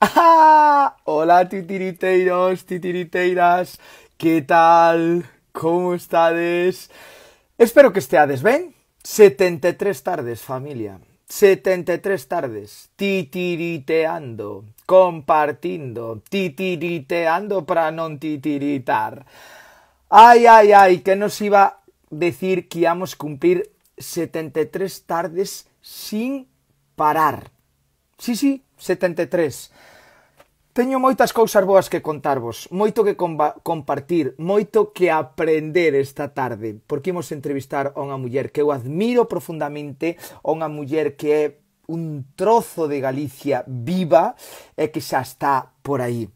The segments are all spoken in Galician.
Hola titiriteiros, titiriteiras, ¿qué tal? ¿Cómo estás? Espero que estéades bien. 73 tardes, familia. 73 tardes, titiriteando, compartiendo, titiriteando para no titiritar. Ay, ay, ay, que nos iba a decir que a cumplir 73 tardes sin parar. Sí, sí, 73. Teño moitas cousas boas que contarvos, moito que compartir, moito que aprender esta tarde, porque imos entrevistar a unha muller que eu admiro profundamente, a unha muller que é un trozo de Galicia viva e que xa está por aí.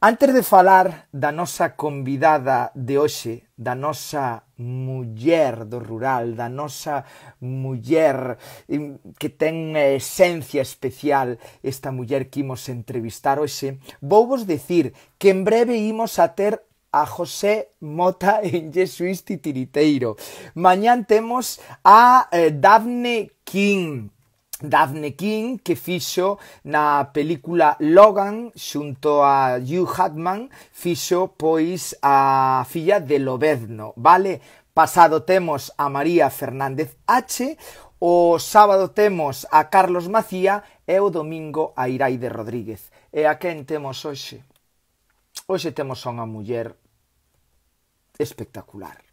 Antes de falar da nosa convidada de hoxe, da nosa muller do rural, da nosa muller que ten unha esencia especial, esta muller que imos entrevistar hoxe, vou vos dicir que en breve imos a ter a José Mota en Jesuís Titiriteiro. Mañán temos a eh, Dafne King, Daphne King que fixo na película Logan xunto a Hugh Hatman fixo pois a filla de Lobezno, vale? Pasado temos a María Fernández H, o sábado temos a Carlos Macía e o domingo a Iraide Rodríguez. E a quen temos hoxe? Hoxe temos a unha muller espectacular.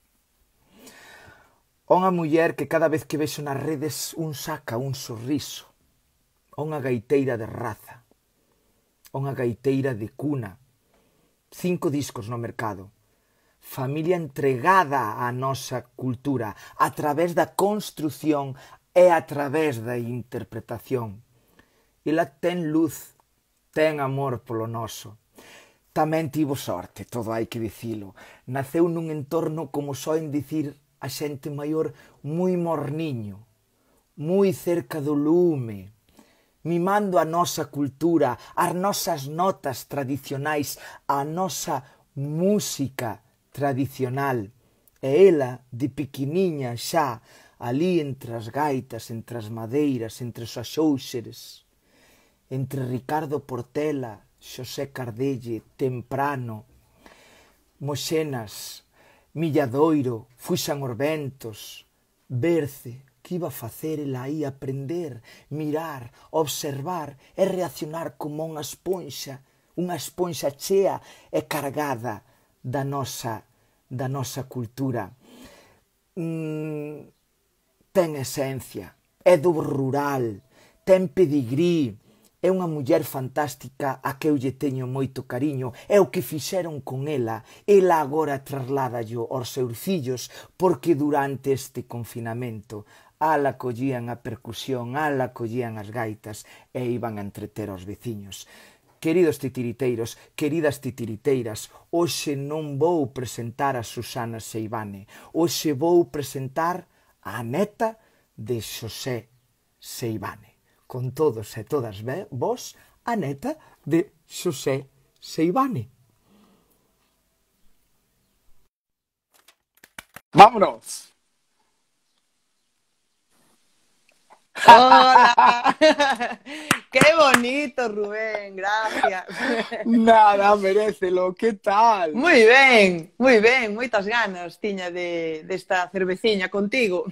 Unha muller que cada vez que vexo nas redes un saca un sorriso. Unha gaiteira de raza. Unha gaiteira de cuna. Cinco discos no mercado. Familia entregada á nosa cultura a través da construción e a través da interpretación. Ela ten luz, ten amor polo noso. Tamén tivo sorte, todo hai que dicilo. Naceu nun entorno como soen dicir a xente maior moi morniño, moi cerca do lume, mimando a nosa cultura, as nosas notas tradicionais, a nosa música tradicional. E ela, de pequeniña xa, ali entre as gaitas, entre as madeiras, entre os axouxeres, entre Ricardo Portela, Xosé Cardelle, Temprano, Moxenas, Milladoiro, fuxan os ventos, verce, que iba a facer el aí aprender, mirar, observar e reaccionar como unha esponxa, unha esponxa chea e cargada da nosa, da nosa cultura. Mm, ten esencia, é do rural, ten pedigrí, É unha muller fantástica a que eu lle teño moito cariño, é o que fixeron con ela. Ela agora yo aos seus fillos porque durante este confinamento ala collían a percusión, ala collían as gaitas e iban a entreter aos veciños. Queridos titiriteiros, queridas titiriteiras, hoxe non vou presentar a Susana Seivane, hoxe vou presentar a neta de Xosé Seivane con todos e todas vos a neta de Xosé Seibane. ¡Vámonos! ¡Hola! bonito, Rubén, gracias. Nada, merécelo, que tal? Muy ben, muy ben, moitas ganas tiña de, desta esta cerveciña contigo.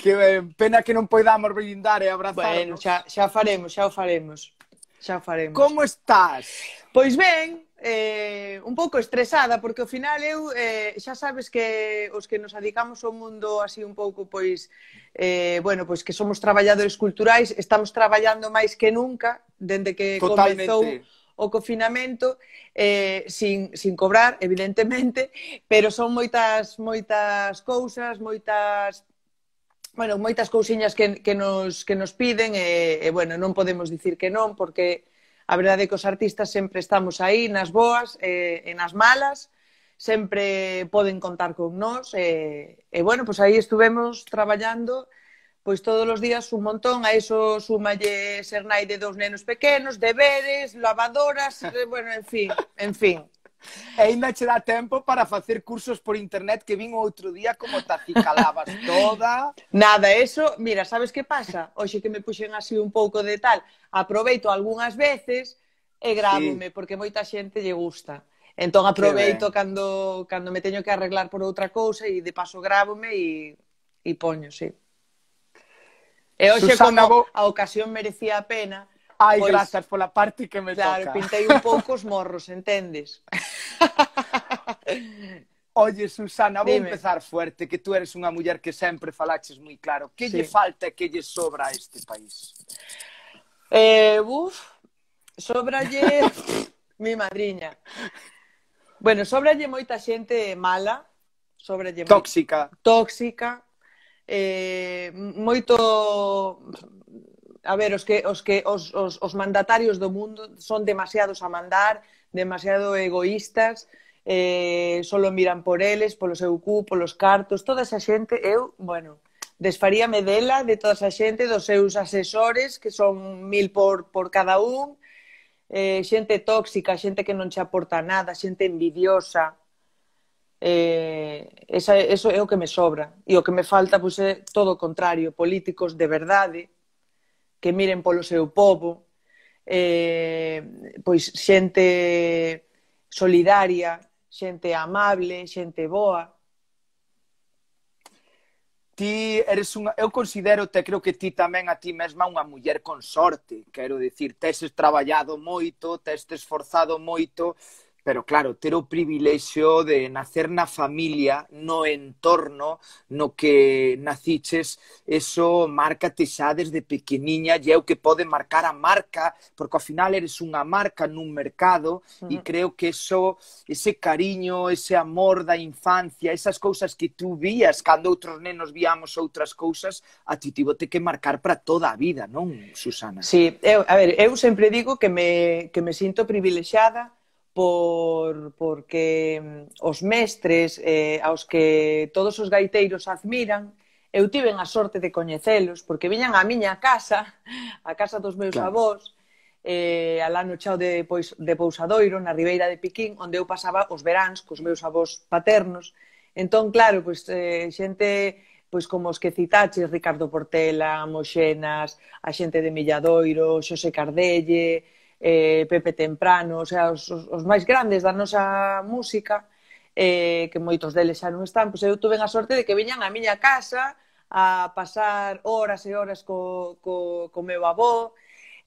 Que ben, pena que non poidamos brindar e abrazarnos. Bueno, xa, xa faremos, xa o faremos. Xa faremos. Como estás? Pois ben, eh, un pouco estresada, porque ao final eu, eh, xa sabes que os que nos adicamos ao mundo así un pouco, pois, eh, bueno, pois que somos traballadores culturais, estamos traballando máis que nunca dende que Totalmente. comezou o confinamento eh, sin, sin cobrar, evidentemente, pero son moitas moitas cousas, moitas bueno, moitas cousiñas que, que, nos, que nos piden e, e bueno, non podemos dicir que non porque a verdade é que os artistas sempre estamos aí nas boas e, eh, e nas malas sempre poden contar con nós. E, e bueno, pois aí estuvemos traballando pois todos os días un montón, a eso súmalle ser nai de dous nenos pequenos, deberes, lavadoras, bueno, en fin, en fin. E ainda che dá tempo para facer cursos por internet que vin outro día como tacicalabas toda. Nada, eso, mira, sabes que pasa? Oxe que me puxen así un pouco de tal, aproveito algunhas veces e grábome, sí. porque moita xente lle gusta. Entón aproveito cando, cando me teño que arreglar por outra cousa e de paso grábome e, e poño, sí. E hoxe Susana, como a ocasión merecía a pena, Ai, pois, grazas pola parte que me claro, toca. Claro, pintei un pouco os morros, entendes? Oye, Susana, vou Dime. empezar fuerte, que tú eres unha muller que sempre falaches moi claro. Que sí. lle falta e que lle sobra a este país? Eh, uf, sobralle mi madriña. Bueno, sobralle moita xente mala, sobralle tóxica, Moita, tóxica, eh, moito a ver, os que os que os, os, os mandatarios do mundo son demasiados a mandar, demasiado egoístas, eh, solo miran por eles, polo seu cu, polos cartos, toda esa xente, eu, bueno, desfaríame dela, de toda esa xente, dos seus asesores, que son mil por, por cada un, eh, xente tóxica, xente que non che aporta nada, xente envidiosa. Eh, esa, eso é o que me sobra. E o que me falta pois, é todo o contrario, políticos de verdade, que miren polo seu povo, eh, pois xente solidaria, xente amable, xente boa, ti eres unha, eu considero te creo que ti tamén a ti mesma unha muller con sorte, quero dicir, tes traballado moito, tes esforzado moito, pero claro, ter o privilexio de nacer na familia, no entorno no que naciches, eso marca xa desde pequeniña e é o que pode marcar a marca, porque ao final eres unha marca nun mercado uh -huh. e creo que eso, ese cariño, ese amor da infancia, esas cousas que tú vías cando outros nenos víamos outras cousas, a ti tivo te que marcar para toda a vida, non, Susana? Sí, eu, a ver, eu sempre digo que me, que me sinto privilexiada por porque mm, os mestres eh, aos que todos os gaiteiros admiran, eu tiven a sorte de coñecelos porque viñan á miña casa, a casa dos meus claro. avós, eh, alá no chao de, pois, de Pousadoiro, na Ribeira de Piquín, onde eu pasaba os veráns cos meus avós paternos. Entón, claro, pois, eh, xente pois como os que citaches, Ricardo Portela, Moxenas, a xente de Milladoiro, Xosé Cardelle, eh, Pepe Temprano, o sea, os, os, os máis grandes da nosa música, eh, que moitos deles xa non están, pois eu tuve a sorte de que viñan á miña casa a pasar horas e horas co, co, co meu avó,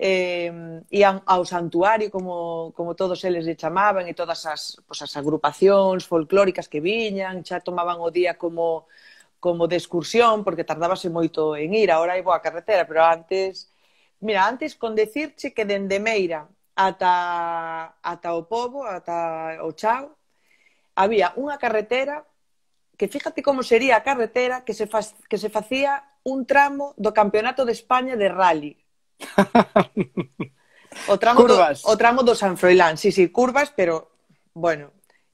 eh, ian ao santuario como, como todos eles lle chamaban e todas as, pois, as agrupacións folclóricas que viñan, xa tomaban o día como como de excursión, porque tardábase moito en ir, agora hai boa carretera, pero antes Mira, antes con decirche que dende Meira ata, ata o povo, ata o chao, había unha carretera que fíjate como sería a carretera que se, fa, que se facía un tramo do Campeonato de España de rally. O tramo, curvas. Do, o tramo do San Froilán, sí, sí, curvas, pero, bueno,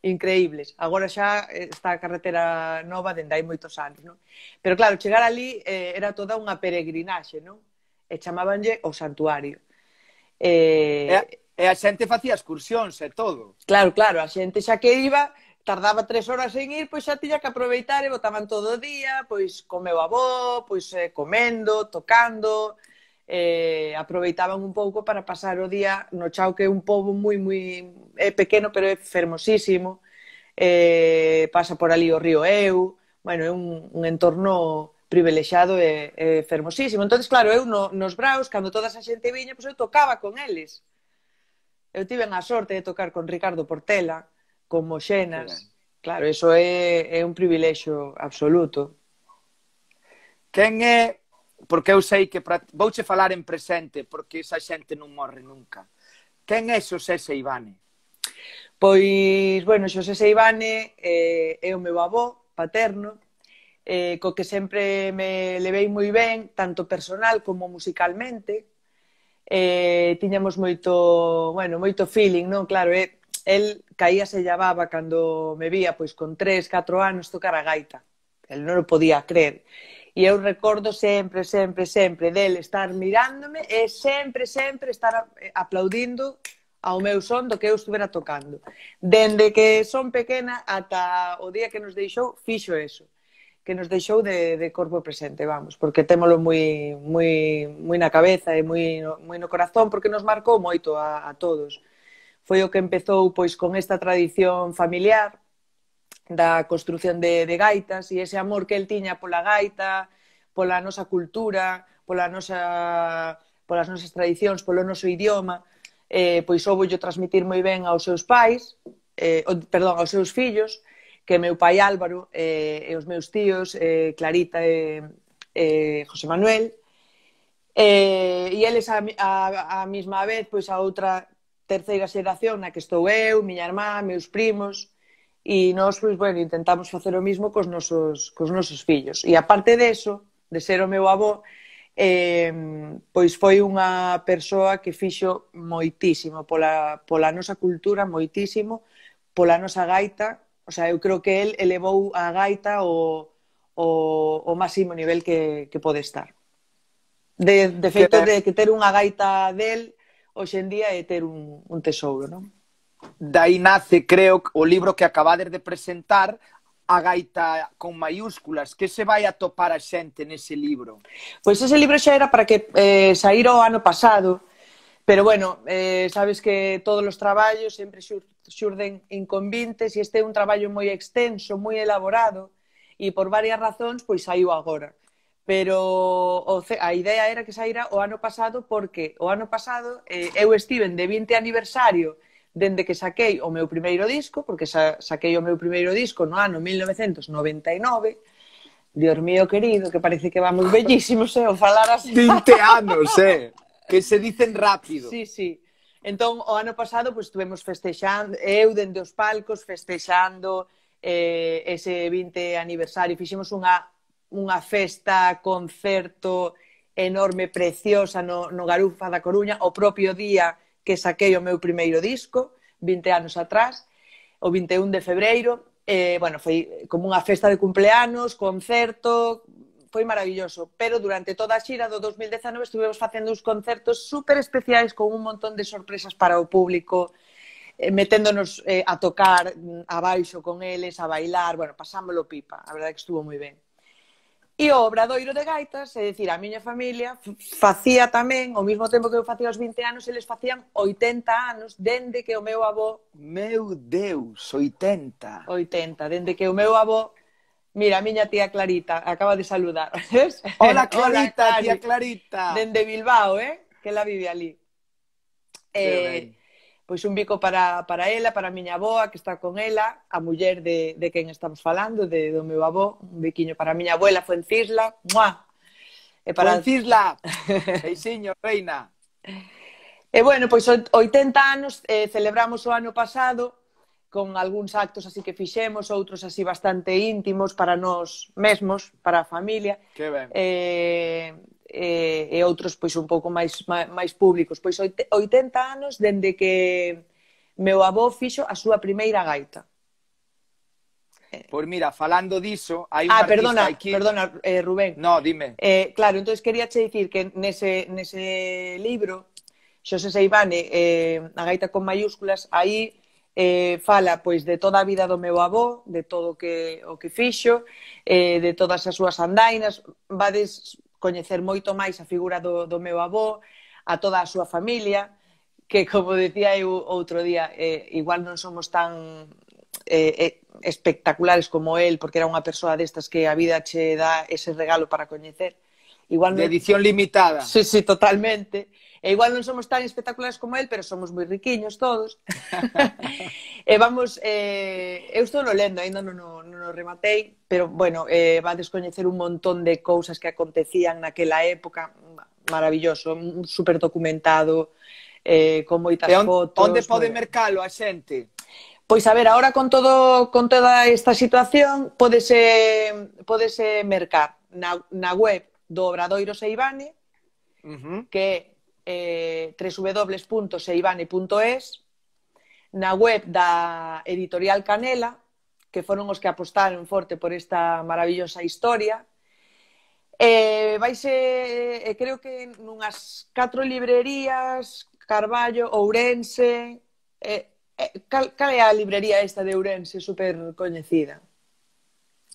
increíbles. Agora xa está a carretera nova dende hai moitos anos, non? Pero claro, chegar ali eh, era toda unha peregrinaxe, non? e chamábanlle o santuario. E, e, a, e a xente facía excursións e todo. Claro, claro, a xente xa que iba tardaba tres horas en ir, pois xa tiña que aproveitar e botaban todo o día, pois co meu avó, pois eh, comendo, tocando, eh, aproveitaban un pouco para pasar o día no Chao, que é un pobo moi, moi é pequeno, pero é fermosísimo, eh, pasa por ali o río Eu, bueno, é un, un entorno privilexiado e, e fermosísimo. Entón, claro, eu no, nos braus, cando toda esa xente viña, pois eu tocaba con eles. Eu tive a sorte de tocar con Ricardo Portela, con Moxenas. Claro, iso é, é un privilexio absoluto. Quen é... Porque eu sei que... Pra... Vouche falar en presente, porque esa xente non morre nunca. Quen é Xosé Seibane? Pois, bueno, Xosé Seibane eh, é o meu avó paterno, eh, co que sempre me levei moi ben, tanto personal como musicalmente. Eh, tiñamos moito, bueno, moito feeling, non? Claro, eh, el caíase se llevaba cando me vía, pois con tres, catro anos, tocar a gaita. El non o podía creer. E eu recordo sempre, sempre, sempre del estar mirándome e sempre, sempre estar eh, aplaudindo ao meu son do que eu estuvera tocando. Dende que son pequena ata o día que nos deixou, fixo eso que nos deixou de, de corpo presente, vamos, porque témolo moi, moi, moi na cabeza e moi, moi no corazón, porque nos marcou moito a, a todos. Foi o que empezou pois con esta tradición familiar da construción de, de gaitas e ese amor que el tiña pola gaita, pola nosa cultura, pola nosa, polas nosas tradicións, polo noso idioma, eh, pois houbo yo transmitir moi ben aos seus pais, eh, perdón, aos seus fillos, que meu pai Álvaro eh, e os meus tíos eh, Clarita e eh, José Manuel eh, e eles a, a, a mesma vez pois a outra terceira xeración na que estou eu, miña irmá, meus primos e nós pois bueno, intentamos facer o mismo cos nosos, cos nosos fillos e aparte deso, de ser o meu avó eh, pois foi unha persoa que fixo moitísimo pola, pola nosa cultura, moitísimo, pola nosa gaita, O sea, eu creo que el elevou a gaita o, o, o máximo nivel que, que pode estar. De, de feito, de que ter unha gaita del hoxe en día é ter un, un tesouro, non? Daí nace, creo, o libro que acabades de presentar, a gaita con maiúsculas, que se vai a topar a xente nese libro? Pois ese libro xa era para que eh, saíra o ano pasado, pero bueno, eh, sabes que todos os traballos sempre xur, xurden inconvintes e este é un traballo moi extenso, moi elaborado e por varias razóns pois saiu agora. Pero o, a idea era que saíra o ano pasado porque o ano pasado eh, eu estive de 20 aniversario dende que saquei o meu primeiro disco, porque sa, saquei o meu primeiro disco no ano 1999, Dios mío querido, que parece que vamos bellísimos, eh, o falar así. 20 anos, eh, que se dicen rápido. Sí, sí. Entón, o ano pasado, pois, tuvemos festexando, eu dende os palcos, festexando eh, ese 20 aniversario. Fixemos unha, unha festa, concerto enorme, preciosa no, no Garufa da Coruña, o propio día que saquei o meu primeiro disco, 20 anos atrás, o 21 de febreiro, eh, bueno, foi como unha festa de cumpleanos, concerto, foi maravilloso, pero durante toda a xira do 2019 estuvemos facendo uns concertos super especiais con un montón de sorpresas para o público, eh, meténdonos eh, a tocar mm, abaixo con eles, a bailar, bueno, pasámolo pipa, a verdade que estuvo moi ben. E o obradoiro de gaitas, é dicir, a miña familia facía tamén, ao mesmo tempo que eu facía os 20 anos, eles facían 80 anos dende que o meu avó... Meu Deus, 80! 80, dende que o meu avó Mira, a miña tía Clarita acaba de saludar. ¿ves? Hola Clarita, Hola, tía Clarita. Dende Bilbao, eh? Que la vive ali. Eh, pois un bico para, para ela, para a miña aboa que está con ela, a muller de, de quen estamos falando, de, do meu avó, un biquiño para a miña abuela Fuencisla, ¡mua! E para... Fuencisla, Eixinho, reina. E bueno, pois 80 anos, eh, celebramos o ano pasado, con algúns actos así que fixemos, outros así bastante íntimos para nós mesmos, para a familia. Que ben. Eh, eh, e outros pois un pouco máis, máis, públicos. Pois 80 anos dende que meu avó fixo a súa primeira gaita. Pois mira, falando diso, hai un ah, perdona, aquí... perdona, eh, Rubén. No, dime. Eh, claro, entonces quería che dicir que nese, nese libro, Xosé Seibane, eh, a gaita con mayúsculas, aí eh, fala pois de toda a vida do meu avó, de todo o que o que fixo, eh, de todas as súas andainas, vades coñecer moito máis a figura do, do meu avó, a toda a súa familia, que como decía eu outro día, eh, igual non somos tan eh, eh, espectaculares como el, porque era unha persoa destas que a vida che dá ese regalo para coñecer. Igual de edición limitada. Sí, sí, totalmente. E igual non somos tan espectaculares como el, pero somos moi riquiños todos. e vamos, eh, eu estou no lendo, ainda non, non, non o rematei, pero bueno, eh, va a descoñecer un montón de cousas que acontecían naquela época, maravilloso, super documentado, eh, con moitas on, fotos. Onde pode bueno. mercalo a xente? Pois a ver, agora con todo con toda esta situación podese podese mercar na, na web do Obradoiro Seibane, uh -huh. que eh, www.seivane.es na web da editorial Canela que foron os que apostaron forte por esta maravillosa historia eh, vaise, eh, creo que nunhas catro librerías Carballo, Ourense eh, eh, cal, cal é a librería esta de Ourense super coñecida?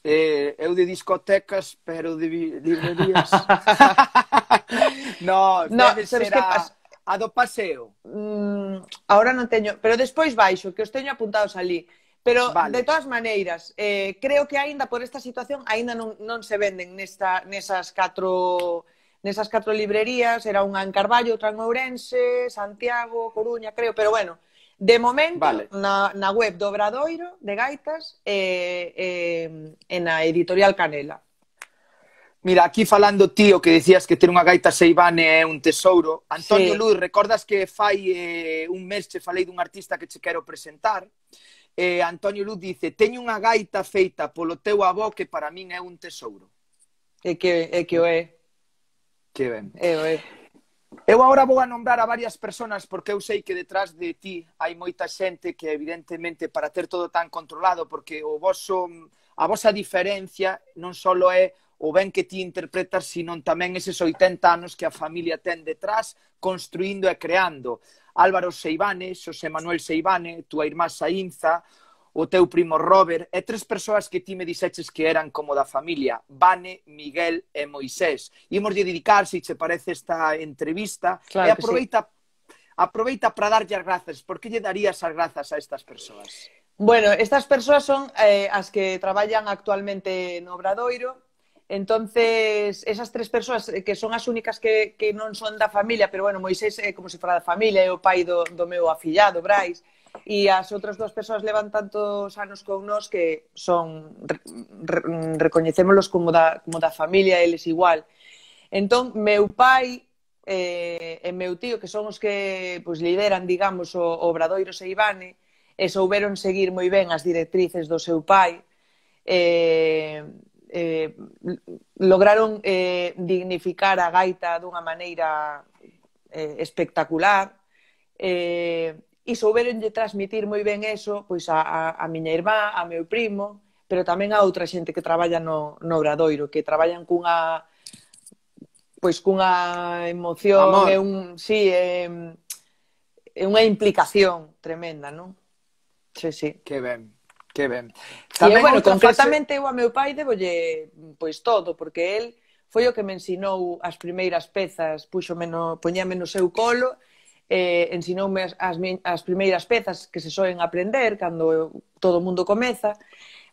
Eh, eu de discotecas, pero de librerías. no, no sabes será... que pas... A do paseo. Mm, ahora non teño, pero despois baixo, que os teño apuntados ali. Pero, vale. de todas maneiras, eh, creo que aínda por esta situación aínda non, non se venden nesta, nesas catro nesas catro librerías, era unha en Carballo, outra en Ourense, Santiago, Coruña, creo, pero bueno, De momento, vale. na, na web do Obradoiro de Gaitas e, eh, eh, na editorial Canela. Mira, aquí falando tío que decías que ter unha gaita seivane é un tesouro. Antonio sí. Luz, recordas que fai eh, un mes che falei dun artista que che quero presentar? Eh, Antonio Luz dice, teño unha gaita feita polo teu avó que para min é un tesouro. É que, é que o é. Que ben. É o é. Eu agora vou a nombrar a varias personas porque eu sei que detrás de ti hai moita xente que evidentemente para ter todo tan controlado porque o vosso a vosa diferencia non só é o ben que ti interpretas, sino tamén eses 80 anos que a familia ten detrás construindo e creando. Álvaro Seibane, Xosé Manuel Seibane, tua irmá Sainza, o teu primo Robert e tres persoas que ti me diseches que eran como da familia, Vane, Miguel e Moisés. Imos de dedicar, se che parece esta entrevista, claro e aproveita sí. aproveita para darlle as grazas. Por que lle darías as grazas a estas persoas? Bueno, estas persoas son eh, as que traballan actualmente no Obradoiro, Entonces, esas tres persoas eh, que son as únicas que, que non son da familia, pero bueno, Moisés é como se fora da familia, é o pai do, do meu afillado, Brais e as outras dúas persoas levan tantos anos con nós que son re, recoñecémolos como da, como da familia, eles igual. Entón, meu pai eh, e meu tío, que son os que pois, lideran, digamos, o, Obradoiro e Ivane, e souberon seguir moi ben as directrices do seu pai, eh, eh, lograron eh, dignificar a gaita dunha maneira eh, espectacular, eh, e souberonlle transmitir moi ben eso pois a, a, a miña irmá, a meu primo, pero tamén a outra xente que traballa no, no Obradoiro, que traballan cunha pois cunha emoción Amor. e un, sí, é, é unha implicación tremenda, non? Sí, sí. Que ben, que ben. Tamén, e, bueno, concretamente eu a meu pai debolle pois todo, porque el foi o que me ensinou as primeiras pezas, puxo menos, poñame no seu colo eh, ensinoume as, as, as primeiras pezas que se soen aprender cando todo o mundo comeza,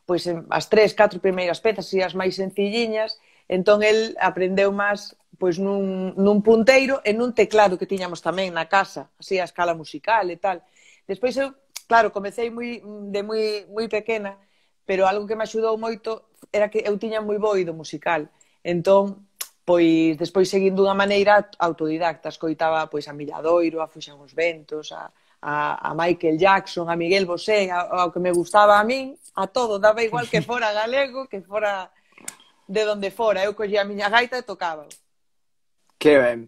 pois as tres, catro primeiras pezas e as máis sencilliñas, entón el aprendeu máis pois nun, nun punteiro e nun teclado que tiñamos tamén na casa, así a escala musical e tal. Despois eu, claro, comecei moi, de moi, moi pequena, pero algo que me axudou moito era que eu tiña moi boido musical. Entón, pois despois seguindo dunha maneira autodidacta, escoitaba pois a Milladoiro, a Fuxan os Ventos, a, a, a Michael Jackson, a Miguel Bosé, ao que me gustaba a min, a todo, daba igual que fora galego, que fora de donde fora, eu collía a miña gaita e tocaba. Que ben.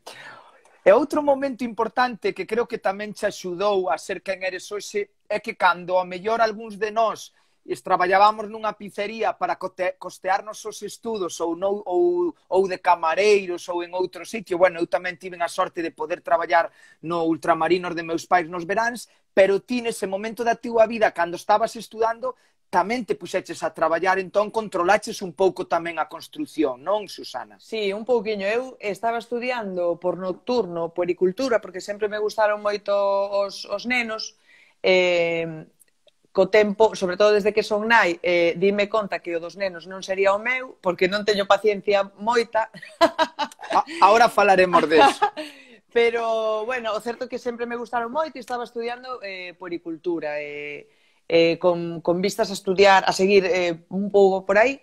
E outro momento importante que creo que tamén te axudou a ser quen eres hoxe é que cando a mellor algúns de nós e traballábamos nunha pizzería para costearnos os estudos ou, no, ou, ou de camareiros ou en outro sitio. Bueno, eu tamén tive a sorte de poder traballar no ultramarinos de meus pais nos veráns, pero ti nese momento da tua vida, cando estabas estudando, tamén te puxeches a traballar, entón controlaches un pouco tamén a construción, non, Susana? Sí, un pouquiño. Eu estaba estudiando por nocturno, puericultura, porque sempre me gustaron moito os, os nenos, eh, co tempo, sobre todo desde que son nai, eh, dime conta que o dos nenos non sería o meu, porque non teño paciencia moita. A, ahora falaremos eso. Pero, bueno, o certo que sempre me gustaron moito e estaba estudiando eh, poricultura, eh, eh, con, con vistas a estudiar, a seguir eh, un pouco por aí,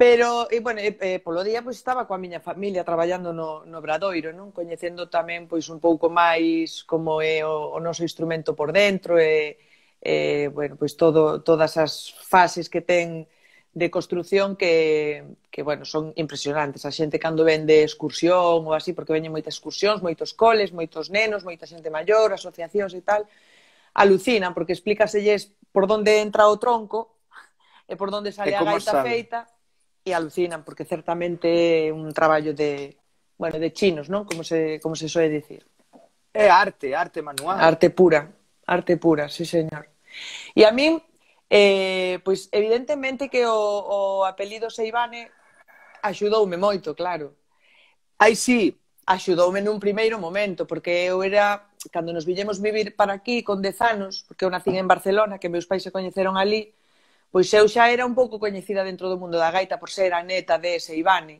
Pero, e, bueno, e, e, eh, polo día pois, estaba coa miña familia traballando no, no Bradoiro, non? coñecendo tamén pois un pouco máis como é o, o noso instrumento por dentro e, eh, bueno, pois todo, todas as fases que ten de construción que, que bueno, son impresionantes. A xente cando ven de excursión ou así, porque veñen moitas excursións, moitos coles, moitos nenos, moita xente maior, asociacións e tal, alucinan porque explícaselles por onde entra o tronco e por onde sale a gaita sale? feita e alucinan porque certamente é un traballo de, bueno, de chinos, non? Como se como se soe dicir. É arte, arte manual. Arte pura arte pura, sí señor. E a min, eh, pois evidentemente que o, o apelido Seibane axudoume moito, claro. Aí sí, axudoume nun primeiro momento, porque eu era, cando nos villemos vivir para aquí con 10 anos, porque eu nací en Barcelona, que meus pais se coñeceron ali, pois eu xa era un pouco coñecida dentro do mundo da gaita por ser a neta de Seibane.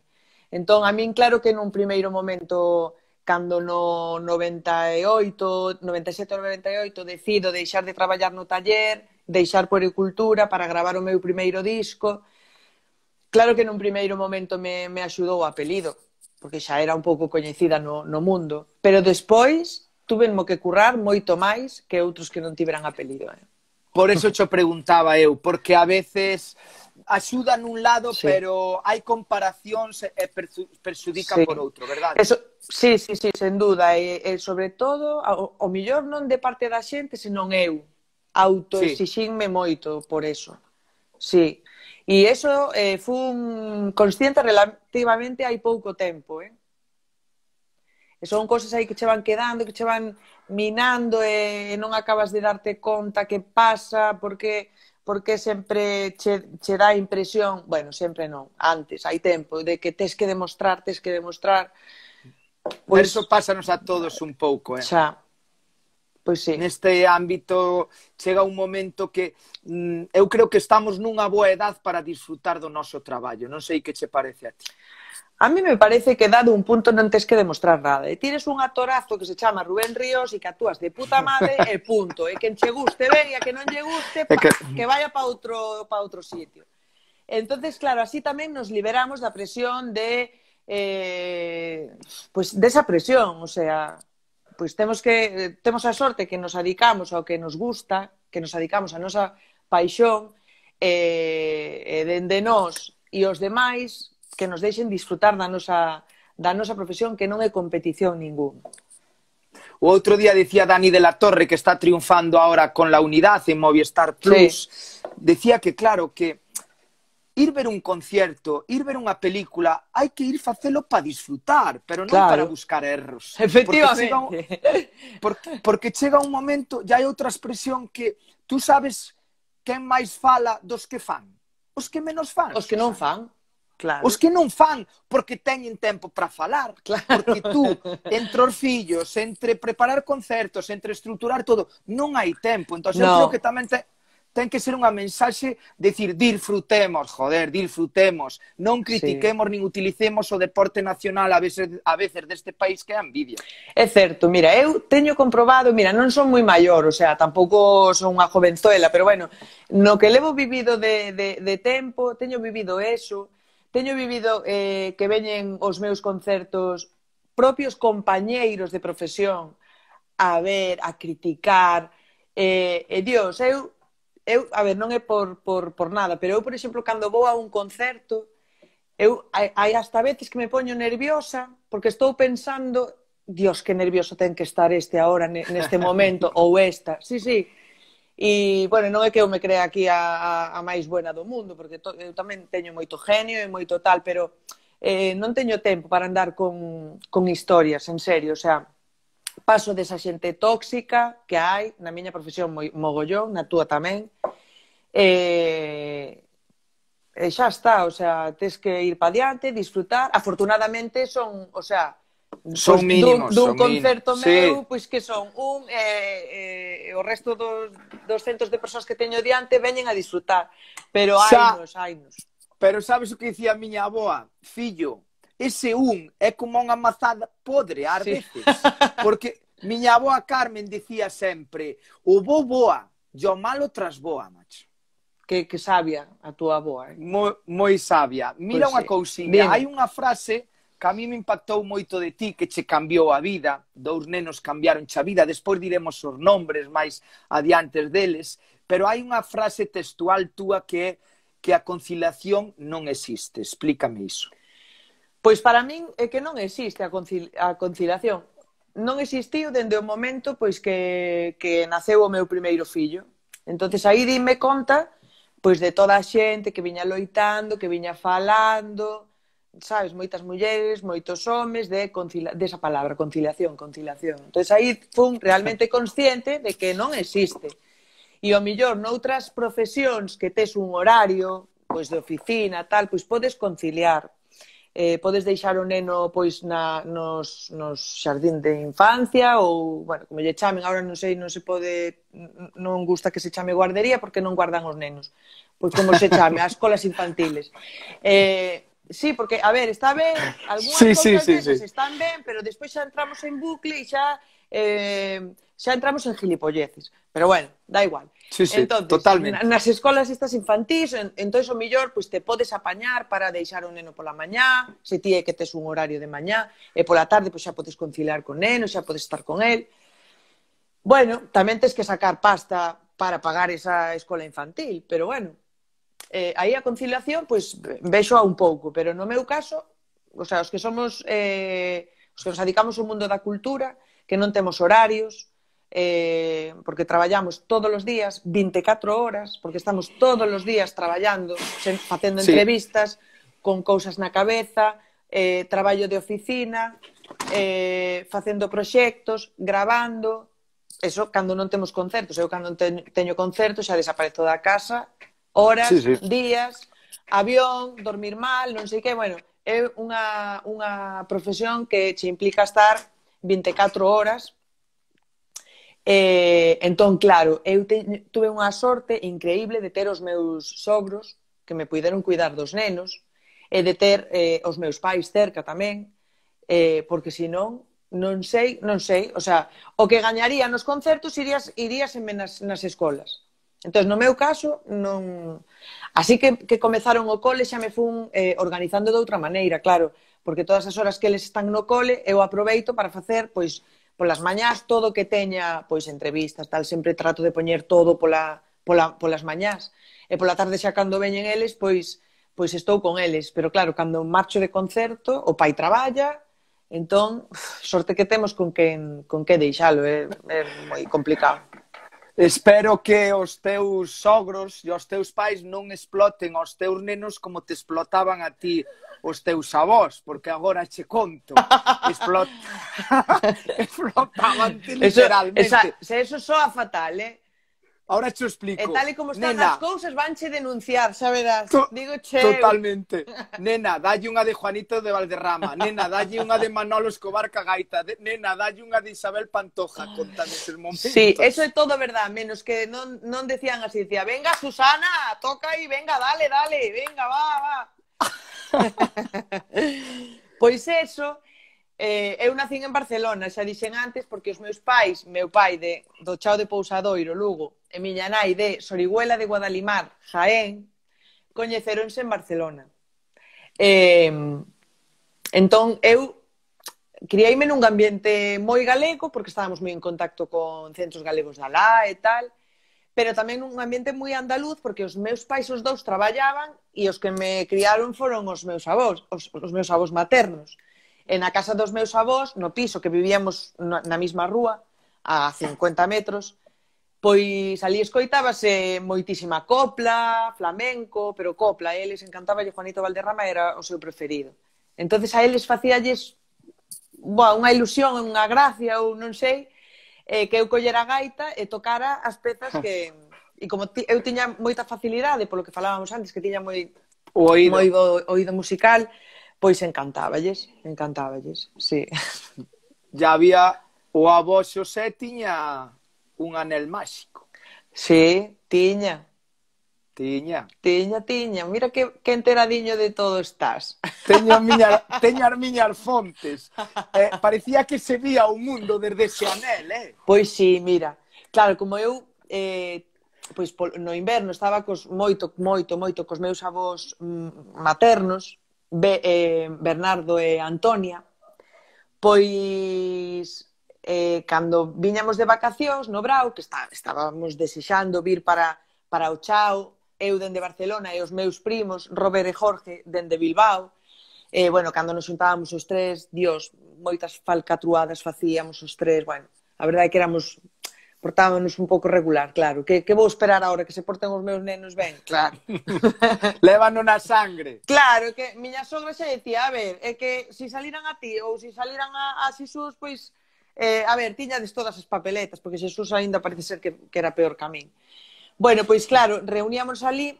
Entón, a min, claro que nun primeiro momento cando no 98, 97 98 decido deixar de traballar no taller, deixar puericultura para gravar o meu primeiro disco. Claro que nun primeiro momento me, me axudou o apelido, porque xa era un pouco coñecida no, no mundo, pero despois tuve mo que currar moito máis que outros que non tiveran apelido. Eh? Por eso cho preguntaba eu, porque a veces axuda nun lado, sí. pero hai comparacións e eh, perxudican sí. por outro, verdade? Eso, sí, sí, sí, sen duda. E, eh, e eh, sobre todo, o, o millor non de parte da xente, senón eu. Autoexixinme sí. moito por eso. Sí. E eso eh, fun consciente relativamente hai pouco tempo, eh? E son cosas aí que che van quedando, que che van minando e non acabas de darte conta que pasa, porque porque sempre che, che dá impresión, bueno, sempre non, antes, hai tempo, de que tes que demostrar, tes que demostrar. Pois, Eso pásanos a todos un pouco, eh? Xa, Pois sí. Neste ámbito chega un momento que mm, eu creo que estamos nunha boa edad para disfrutar do noso traballo. Non sei que che parece a ti. A mí me parece que dado un punto non tens que demostrar nada. E tires un atorazo que se chama Rubén Ríos e que actúas de puta madre e punto. E que enche guste ben e a que non lle guste, pa, que... que vaya pa outro, pa outro sitio. Entonces, claro, así tamén nos liberamos da presión de eh, pues, desa presión, o sea, pues temos que temos a sorte que nos adicamos ao que nos gusta, que nos adicamos a nosa paixón, eh, e dende nós e os demais que nos deixen disfrutar da nosa, da nosa profesión que non é competición ningún. O outro día decía Dani de la Torre que está triunfando ahora con la unidad en Movistar Plus. Sí. Decía que claro que ir ver un concierto, ir ver unha película, hai que ir facelo para disfrutar, pero non claro. para buscar erros. Efectivamente. Porque chega, un, porque, porque chega un momento, ya hai outra expresión que tú sabes quen máis fala dos que fan. Os que menos fan. Os que non fan. Claro. Os que non fan porque teñen tempo para falar, claro. porque tú entre os fillos, entre preparar concertos, entre estruturar todo, non hai tempo. Entón, no. eu creo que tamén te, ten que ser unha mensaxe de decir disfrutemos, joder, disfrutemos, non critiquemos sí. nin utilicemos o deporte nacional a veces a veces deste país que é envidia. É certo, mira, eu teño comprobado, mira, non son moi maior, o sea, tampouco son unha jovenzuela, pero bueno, no que levo vivido de, de, de tempo, teño vivido eso, teño vivido eh, que veñen os meus concertos propios compañeiros de profesión a ver, a criticar. Eh, e Dios, eu, eu, a ver, non é por, por, por nada, pero eu, por exemplo, cando vou a un concerto, eu hai hasta veces que me poño nerviosa porque estou pensando, Dios, que nervioso ten que estar este agora neste momento ou esta. Sí, sí. E, bueno, non é que eu me crea aquí a, a, a máis buena do mundo, porque to, eu tamén teño moito genio e moito tal, pero eh, non teño tempo para andar con, con historias, en serio, o sea, paso desa xente tóxica que hai na miña profesión moi, mogollón, na túa tamén, eh, e xa está, o sea, tes que ir pa diante, disfrutar, afortunadamente son, o sea, son mínimos, dun, dun son concerto mínimos. meu, sí. pois que son un eh, eh, o resto dos, dos centros de persoas que teño diante veñen a disfrutar, pero Xa, hainos, hainos. Pero sabes o que dicía a miña aboa? Fillo, ese un é como unha mazada podre ás sí. veces, porque miña aboa Carmen dicía sempre, o bo boa, e o malo trasboa, macho. Que, que sabia a túa aboa. Eh? Moi, moi sabia. Mira pues, pois unha sí. cousinha, hai unha frase que a mí me impactou moito de ti, que che cambiou a vida, dous nenos cambiaron a vida, despois diremos os nombres máis adiantes deles, pero hai unha frase textual túa que é que a conciliación non existe. Explícame iso. Pois para min é que non existe a, concil a conciliación. Non existiu dende o momento pois que, que naceu o meu primeiro fillo. entonces aí dime conta pois de toda a xente que viña loitando, que viña falando, sabes, moitas mulleres, moitos homes de concilia, desa de palabra, conciliación, conciliación. Entón, aí fun realmente consciente de que non existe. E o millor, noutras profesións que tes un horario, pois de oficina, tal, pois podes conciliar. Eh, podes deixar o neno pois na, nos, nos xardín de infancia ou, bueno, como lle chamen, agora non sei, non se pode, non gusta que se chame guardería porque non guardan os nenos, pois como se chame, as colas infantiles. Eh, Sí, porque, a ver, está ben, algunhas sí, sí, sí, sí. están ben, pero despois xa entramos en bucle e xa eh, xa entramos en gilipolleces. Pero bueno, da igual. Sí, sí, entonces, totalmente. Nas escolas estas infantís, en, entón o millor pois pues, te podes apañar para deixar o neno pola mañá, se ti é que tes un horario de mañá, e pola tarde pois pues, xa podes conciliar con neno, xa podes estar con el. Bueno, tamén tes que sacar pasta para pagar esa escola infantil, pero bueno, eh, aí a conciliación, pois, vexo a un pouco, pero no meu caso, o sea, os que somos, eh, os que nos adicamos ao mundo da cultura, que non temos horarios, eh, porque traballamos todos os días 24 horas, porque estamos todos os días traballando, sen, facendo sí. entrevistas, con cousas na cabeza, eh, traballo de oficina, eh, facendo proxectos, gravando, eso cando non temos concertos. Eu cando teño concertos xa desaparezo da casa horas, sí, sí. días, avión, dormir mal, non sei que, bueno, é unha, unha profesión que che implica estar 24 horas Eh, entón, claro, eu te, tuve unha sorte increíble de ter os meus sogros que me puideron cuidar dos nenos e de ter eh, os meus pais cerca tamén, eh, porque senón non sei, non sei, o sea, o que gañaría nos concertos irías, irías en nas, nas escolas. Entón, no meu caso, non... Así que, que comezaron o cole xa me fun eh, organizando de outra maneira, claro, porque todas as horas que eles están no cole eu aproveito para facer, pois, polas mañás todo que teña, pois, entrevistas, tal, sempre trato de poñer todo pola, pola, polas mañás. E pola tarde xa cando veñen eles, pois, pois estou con eles. Pero claro, cando marcho de concerto, o pai traballa, entón, sorte que temos con que, con que deixalo, é, é moi complicado. Espero que os teus sogros e os teus pais non exploten aos teus nenos como te explotaban a ti os teus avós, porque agora che conto. Explot... Explotaban literalmente. Eso, esa, se eso soa fatal, eh? Ahora te explico. E tal y como están las cosas, van a denunciar, ¿sabes? Digo che. Totalmente. Nena, dalle una de Juanito de Valderrama. Nena, da una de Manolo Escobar Cagaita. nena, da una de Isabel Pantoja. Contanos el momento. Sí, eso es todo verdad, menos que no decían así. Decía, venga, Susana, toca y venga, dale, dale, venga, va, va. Pues eso, Eh, eu nacín en Barcelona, xa dixen antes, porque os meus pais, meu pai de do Chao de Pousadoiro, Lugo, e miña nai de Sorigüela de Guadalimar, Jaén, coñeceronse en Barcelona. Eh, entón, eu criaime nun ambiente moi galego, porque estábamos moi en contacto con centros galegos da lá e tal, pero tamén nun ambiente moi andaluz, porque os meus pais os dous traballaban e os que me criaron foron os meus avós, os, os meus avós maternos. E na casa dos meus avós, no piso que vivíamos na mesma rúa, a 50 metros, pois ali escoitábase moitísima copla, flamenco, pero copla, eles encantaba e Juanito Valderrama era o seu preferido. entonces a eles facíalles boa, unha ilusión, unha gracia ou non sei, eh, que eu collera a gaita e tocara as pezas que e como ti, eu tiña moita facilidade polo que falábamos antes, que tiña moi o oído, moi bo, oído musical, Pois encantáballes, encantáballes, sí. Ya había o avó Xosé tiña un anel máxico. Sí, tiña. Tiña. Tiña, tiña. Mira que, que enteradiño de todo estás. Teño, miña, teño as miñas fontes. Eh, parecía que se vía o mundo desde ese anel, eh? Pois sí, mira. Claro, como eu eh, pois no inverno estaba cos moito, moito, moito cos meus avós mm, maternos, Be, eh, Bernardo e Antonia, pois eh, cando viñamos de vacacións no Brau, que está, estábamos desexando vir para, para o Chao, eu dende Barcelona e os meus primos, Robert e Jorge, dende Bilbao, eh, bueno, cando nos juntábamos os tres, dios, moitas falcatruadas facíamos os tres, bueno, a verdade é que éramos portámonos un pouco regular, claro. Que, que vou esperar agora que se porten os meus nenos ben? Claro. Levano na sangre. Claro, que miña sogra xa dicía, a ver, é que se si saliran a ti ou se si saliran a, a Xisús, pois, eh, a ver, tiñades todas as papeletas, porque Xisús aínda parece ser que, que era peor que a Bueno, pois claro, reuníamos ali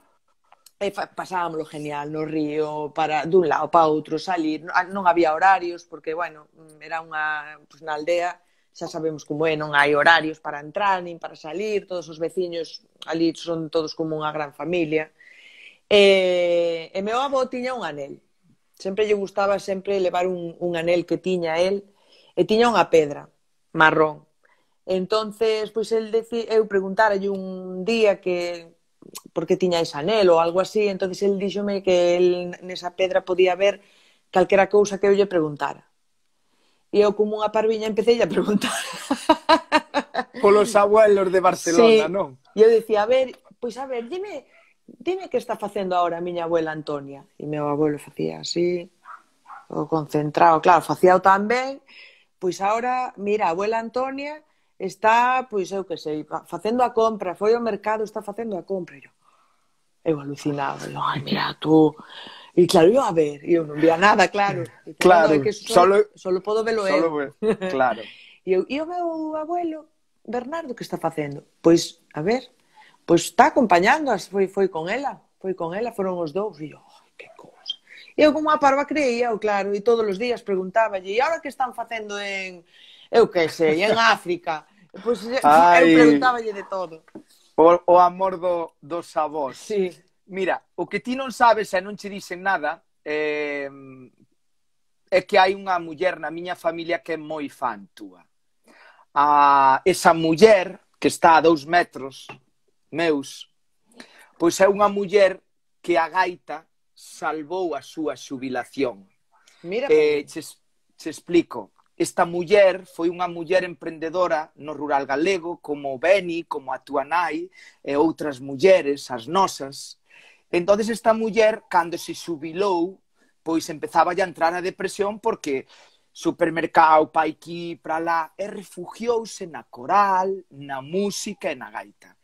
e pasábamoslo genial no río para dun lado para outro salir, non había horarios porque bueno, era unha pues, na aldea xa sabemos como é, non hai horarios para entrar nin para salir, todos os veciños ali son todos como unha gran familia. E, e meu avó tiña un anel. Sempre lle gustaba sempre levar un, un anel que tiña el e tiña unha pedra marrón. Entonces, pois el deci, eu preguntaralle un día que porque tiña ese anel ou algo así, entonces el díxome que el nesa pedra podía ver calquera cousa que eu lle preguntara. E eu como unha parviña empecé a preguntar. Polos abuelos de Barcelona, sí. non? E eu dicía, a ver, pois a ver, dime, dime que está facendo agora a miña abuela Antonia. E meu abuelo facía así, o concentrado. Claro, facía o tan ben, pois agora, mira, a abuela Antonia está, pois eu que sei, facendo a compra, foi ao mercado, está facendo a compra. E eu, eu alucinado, ai, mira, tú, E claro, eu a ver, eu non vía nada, claro. claro, claro que solo, solo, solo podo velo solo eu. Ve, claro. e, eu, e o meu abuelo, Bernardo, que está facendo? Pois, a ver, pois está acompañando, foi, foi con ela, foi con ela, foron os dous, e yo, oh, que cosa. E eu como a parva creía, eu, claro, e todos os días preguntaba, e agora que están facendo en, eu que sei, en África? Pois eu preguntaba de todo. O, o amor do, dos avós. Sí. Mira, o que ti non sabes e non che dicen nada eh, é que hai unha muller na miña familia que é moi fan túa. A, esa muller que está a dous metros meus, pois é unha muller que a gaita salvou a súa xubilación. Mira, eh, che, che explico. Esta muller foi unha muller emprendedora no rural galego, como Beni, como a tua nai, e outras mulleres, as nosas, Entonces esta muller, cando se subilou, pois empezaba a entrar a depresión porque supermercado, paiki, aquí, pra lá, e refugiouse na coral, na música e na gaita.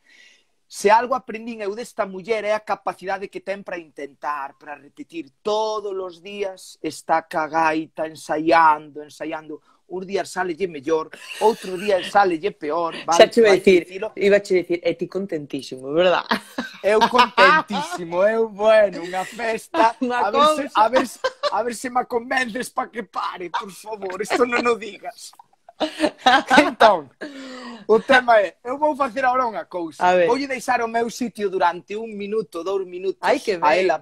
Se algo aprendín eu desta muller é a capacidade que ten para intentar, para repetir todos os días, está ca gaita ensaiando, ensaiando un día sale lle mellor, outro día lle peor. Vale, Xa che a dicir, iba che dicir, e ti contentísimo, verdad? Eu contentísimo, eu, bueno, unha festa. unha a ver, se, a, ver, a ver se me convences para que pare, por favor, isto non o digas. entón, o tema é, eu vou facer agora unha cousa. Voulle deixar o meu sitio durante un minuto, dous minutos Ai, que ben. a ela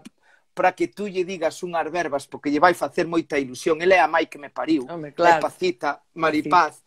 para que tú lle digas unhas verbas, porque lle vai facer moita ilusión. Ela é a mai que me pariu, Home, claro. Pacita, Maripaz.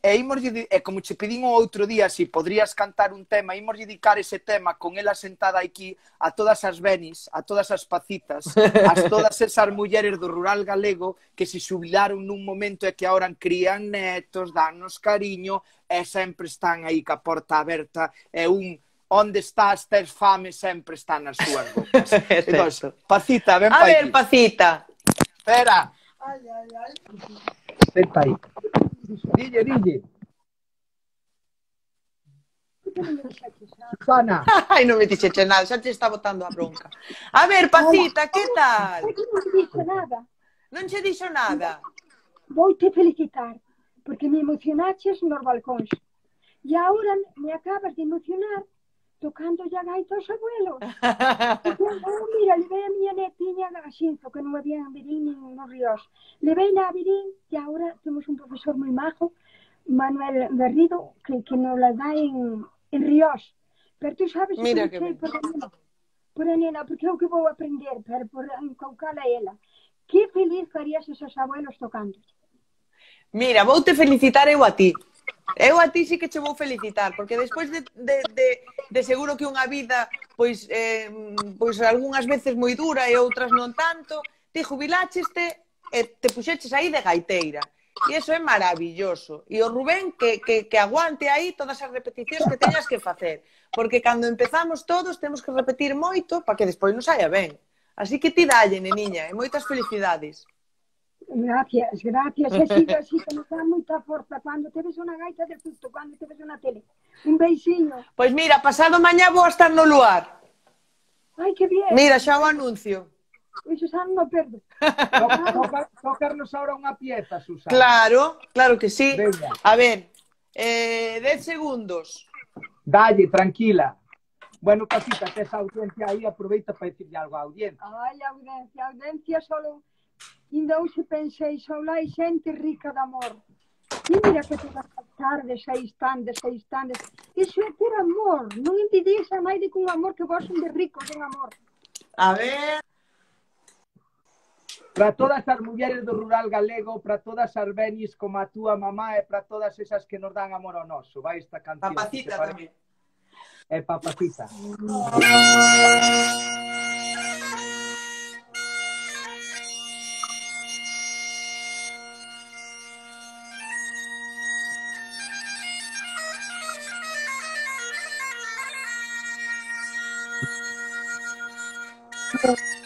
E imoslle, e como che pedín o outro día, se si podrías cantar un tema, imoslle dedicar ese tema con ela sentada aquí a todas as Benis, a todas as Pacitas, a todas esas mulleres do rural galego que se subilaron nun momento e que ahora crían netos, danos cariño e sempre están aí ca porta aberta e un onde estás, ter fame, sempre están nas súas bocas. entón, Pacita, ven pa A ver, Pacita. Espera. Ai, ai, ai. Ven pa aí. Dille, dille. Ana. Ai, non me dixeche nada, xa te está botando a bronca. A ver, Pacita, que tal? Non che dixo nada. Non che dixo nada. Vou te felicitar, porque me emocionaches nos balcóns. E agora me acabas de emocionar tocando ya gaitos abuelos. Oh, mira, le ve a mi netiña Gacinto, que no en habían ni en los ríos. Le veía a virín y ahora tenemos un profesor muy majo, Manuel Berrido, que, que nos la da en, en ríos. Pero tú sabes que, por, por a nena, porque que que a aprender, pero por a ela. Qué feliz harías esos abuelos tocando. Mira, vou te felicitar eu a ti, Eu a ti sí que che vou felicitar, porque despois de, de, de, de seguro que unha vida, pois, eh, pois algunhas veces moi dura e outras non tanto, te jubilacheste e te puxeches aí de gaiteira. E iso é maravilloso. E o Rubén que, que, que aguante aí todas as repeticións que teñas que facer. Porque cando empezamos todos temos que repetir moito para que despois nos saia ben. Así que ti dalle, neniña, e moitas felicidades. Gracias, gracias. He sido así, que nos da mucha fuerza. Cuando te ves una gaita de susto, cuando te ves una tele. Un besino. Pues mira, pasado mañana voy a estar no lugar. ¡Ay, qué bien. Mira, ya hago anuncio. ¡Uy, Susana no Vamos tocarnos ahora una pieza, Susana. Claro, claro que sí. A ver, eh, 10 segundos. Dale, tranquila. Bueno, Casita, que esa audiencia ahí aproveita para decirle algo la audiencia. ¡Ay, audiencia, audiencia solo Ainda hoxe pensei, só lá hai xente rica de amor. E mira que te as tardes, aí están, de aí están. Iso é ter amor. Non entendías a máis de que amor que vos son de ricos en amor. A ver... Para todas as mulleres do rural galego, para todas as venis como a túa mamá e para todas esas que nos dan amor ao noso. Vai esta canción. Papacita tamén. É eh, papacita. Thank you.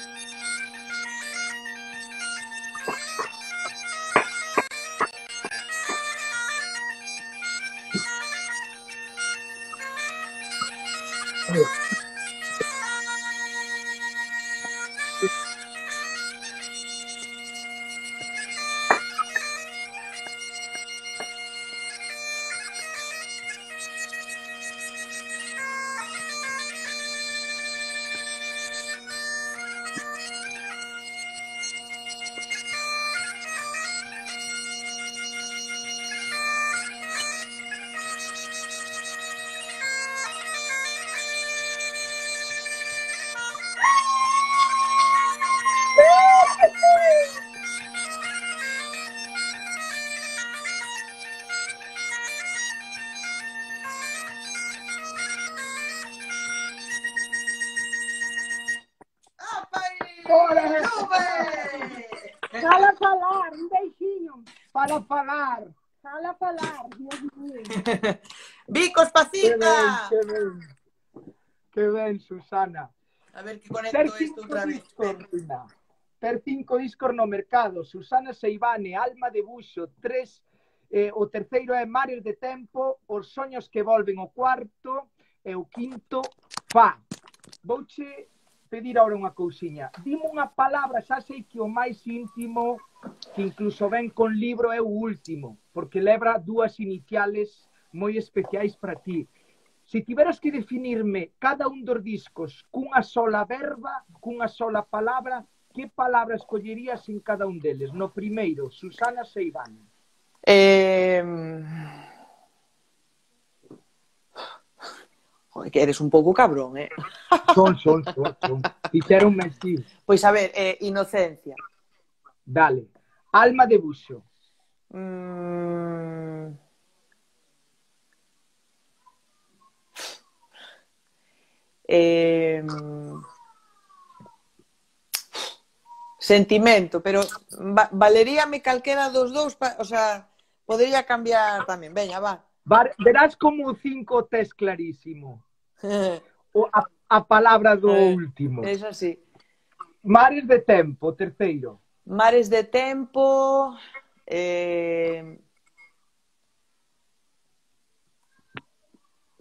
falar, Espacita! falar, Dios mío. Vicos, pasita. Qué bien, Susana. A ver, ¿qué conecto esto otra vez. Per cinco discos no mercado, Susana Seibane, Alma de Buxo, tres, eh, o terceiro é Mares de Tempo, Os Soños que Volven, o cuarto, e o quinto, Fa. Vouche pedir ahora una cousiña. Dime una palabra, xa sei que o más íntimo, que incluso ven con libro, es o último, porque lebra dos iniciales muy especiales para ti. Si tuvieras que definirme cada un dos discos con una sola verba, con una sola palabra, ¿qué palabra escogerías en cada uno de ellos? No primero, Susana Seibán Eh... Joder, que eres un poco cabrón, eh? Son, son, son, son. un pues, a ver, eh, inocencia. Dale. Alma de buzo. Mm. Em. Sentimiento, pero ¿valería me calquera dos dos? o sea, podría cambiar también. Venga, va. Var, verás como cinco tes clarísimo. O, a, a palabra do eh, último. Eso sí. Mares de tempo, terceiro. Mares de tempo... Eh...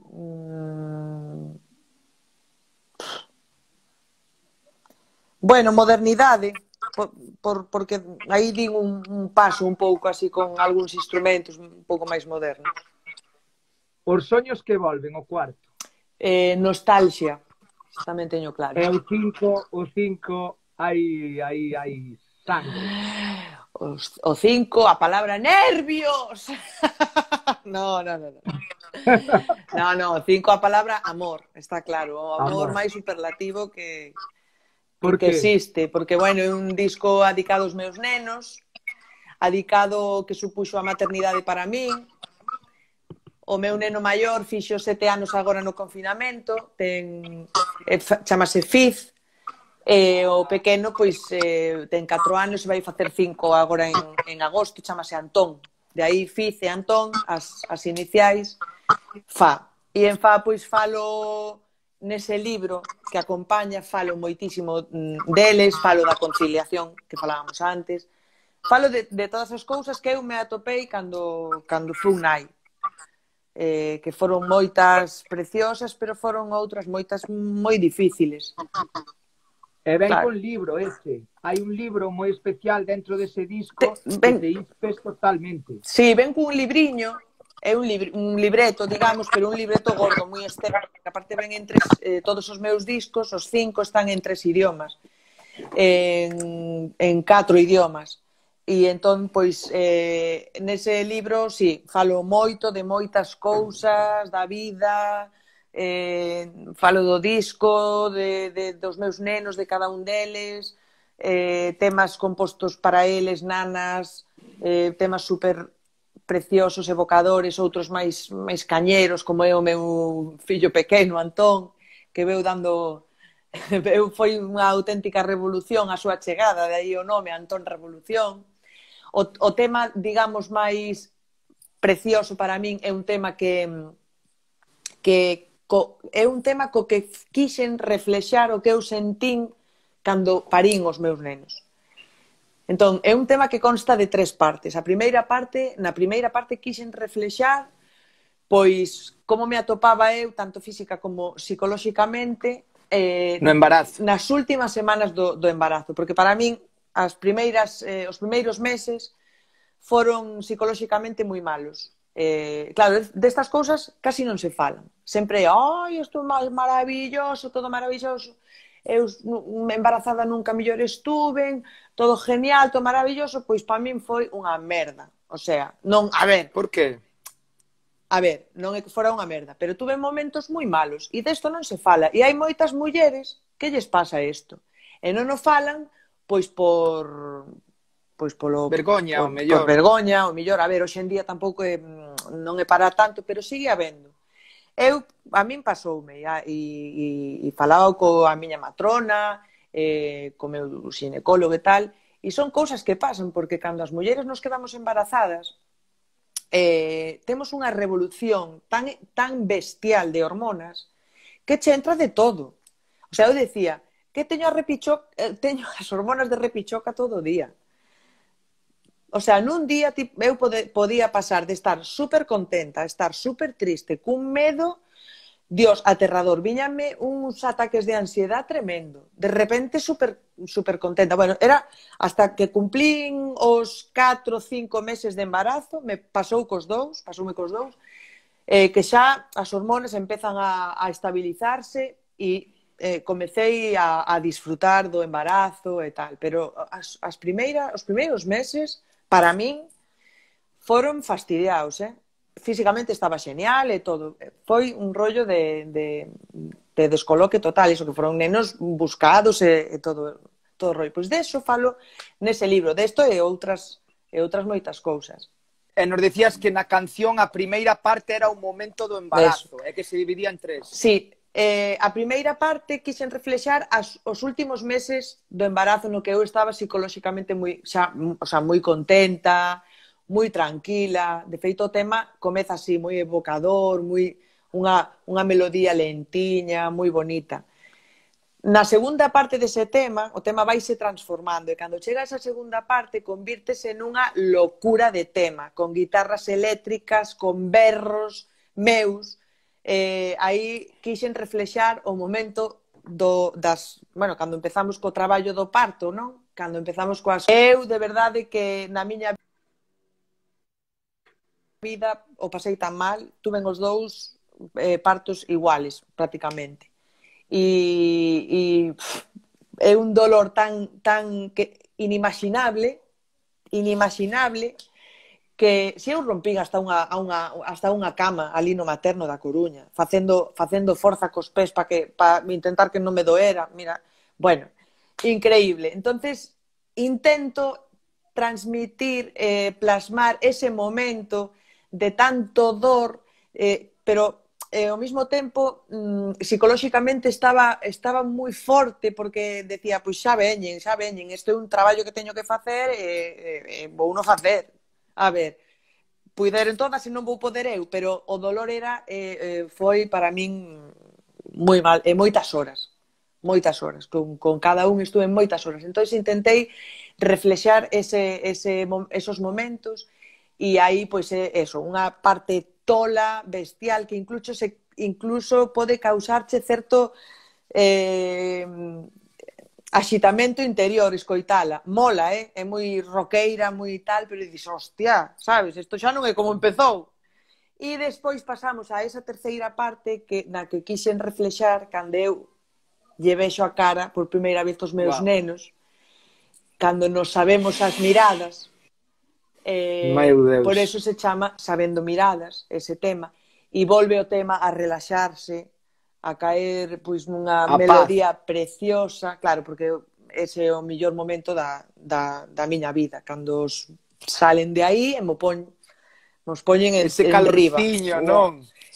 Mm, bueno, modernidade, por, por, porque aí din un, un paso un pouco así con algúns instrumentos un pouco máis modernos. Os soños que volven, o cuarto. Eh, nostalgia, tamén teño claro. E o cinco, o cinco, hai, hai, hai sangue. Os, o cinco, a palabra nervios. no, no, no, no. No, no, cinco a palabra amor, está claro. O amor, amor. máis superlativo que, Por que existe. Porque, bueno, é un disco adicado aos meus nenos, adicado que supuxo a maternidade para min, O meu neno maior fixo sete anos agora no confinamento, ten, eh, chamase Fiz, e o pequeno pois eh, ten 4 anos e vai facer 5 agora en, en agosto, chamase Antón. De aí Fiz e Antón, as, as iniciais, Fa. E en Fa pois falo nese libro que acompaña, falo moitísimo mm, deles, falo da conciliación que falábamos antes, falo de, de todas as cousas que eu me atopei cando, cando fui nai eh, que foron moitas preciosas, pero foron outras moitas moi difíciles. E ven claro. con libro este. Hai un libro moi especial dentro dese disco te, ven... que te ispes totalmente. Sí, ven un libriño, é un, libr, un libreto, digamos, pero un libreto gordo, moi externo, que aparte ven entre eh, todos os meus discos, os cinco están en tres idiomas, en, en catro idiomas. E entón, pois, eh, nese libro, sí, falo moito de moitas cousas, da vida, eh, falo do disco, de, de, dos meus nenos, de cada un deles, eh, temas compostos para eles, nanas, eh, temas super preciosos, evocadores, outros máis, máis cañeros, como é o meu fillo pequeno, Antón, que veu dando foi unha auténtica revolución a súa chegada, de aí o nome Antón Revolución. O, o tema, digamos, máis precioso para min é un tema que que co, é un tema co que quixen reflexar o que eu sentín cando parín os meus nenos. Entón, é un tema que consta de tres partes. A primeira parte, na primeira parte quixen reflexar pois como me atopaba eu tanto física como psicolóxicamente eh, no embarazo. Nas últimas semanas do, do embarazo, porque para min as primeiras, eh, os primeiros meses foron psicolóxicamente moi malos. Eh, claro, destas cousas casi non se falan. Sempre, ai, isto é maravilloso, todo maravilloso. Eu embarazada nunca mellor estuve, todo genial, todo maravilloso, pois para min foi unha merda. O sea, non, a ver... Por que? A ver, non é que fora unha merda, pero tuve momentos moi malos e desto non se fala. E hai moitas mulleres que lles pasa isto. E non o falan pois por pois polo vergoña, o mellor. Por vergoña, o mellor, a ver, hoxe en día tampouco é, non é para tanto, pero sigue habendo. Eu a min pasoume e, e, e falaba co a miña matrona, eh, co meu ginecólogo e tal, e son cousas que pasan porque cando as mulleres nos quedamos embarazadas, eh, temos unha revolución tan tan bestial de hormonas que che entra de todo. O sea, eu decía, que teño a repichoca, eh, teño as hormonas de repichoca todo o día. O sea, nun día eu podía pasar de estar super contenta a estar super triste, cun medo, Dios, aterrador. viñanme uns ataques de ansiedade tremendo. De repente super, super contenta. Bueno, era hasta que cumplín os 4 ou 5 meses de embarazo, me pasou cos dous, pasoume cos dous, eh, que xa as hormonas empezan a, a estabilizarse e eh, comecei a, a disfrutar do embarazo e tal, pero as, as primeira, os primeiros meses, para min, foron fastidiados, eh? Físicamente estaba xenial e todo. Foi un rollo de, de, de descoloque total, iso que foron nenos buscados e, e todo, todo o rollo. Pois deso falo nese libro, desto e outras, e outras moitas cousas. E nos decías que na canción a primeira parte era o momento do embarazo, é é que se dividía en tres. Sí, eh, a primeira parte quixen reflexar as, os últimos meses do embarazo no que eu estaba psicolóxicamente moi, xa, o sea, moi contenta, moi tranquila. De feito, o tema comeza así, moi evocador, moi unha, unha melodía lentiña, moi bonita. Na segunda parte dese tema, o tema vaise transformando e cando chega esa segunda parte convírtese nunha locura de tema, con guitarras eléctricas, con berros meus, eh, aí quixen reflexar o momento do, das, bueno, cando empezamos co traballo do parto, non? Cando empezamos coas... Eu, de verdade, que na miña vida o pasei tan mal, tuven os dous eh, partos iguales, prácticamente. E, e pff, é un dolor tan, tan que inimaginable, inimaginable, que se eu rompín hasta unha, a unha, hasta unha cama ali no materno da Coruña, facendo, facendo forza cos pés para que, pa intentar que non me doera, mira, bueno, increíble. Entonces, intento transmitir, eh, plasmar ese momento de tanto dor, eh, pero eh, ao mesmo tempo mmm, psicolóxicamente estaba estaba moi forte porque decía, pois xa veñen, xa veñen, este é un traballo que teño que facer e eh, eh, vou non facer a ver, puideron todas e non vou poder eu, pero o dolor era, eh, eh, foi para min moi mal, e moitas horas, moitas horas, con, con cada un estuve moitas horas. Entón, intentei reflexar ese, ese, esos momentos e aí, pois, é eh, eso, unha parte tola, bestial, que incluso se incluso pode causarche certo eh, axitamento interior, escoitala. Mola, eh? É moi roqueira, moi tal, pero dices, hostia, sabes, isto xa non é como empezou. E despois pasamos a esa terceira parte que na que quixen reflexar cando eu lle a cara por primeira vez os meus wow. nenos, cando nos sabemos as miradas. Eh, Por eso se chama Sabendo Miradas, ese tema. E volve o tema a relaxarse, a caer pois nunha a melodía paz. preciosa, claro, porque ese é o mellor momento da, da, da miña vida, cando os salen de aí e mo pon, nos poñen en, ese calorciño, riba. non?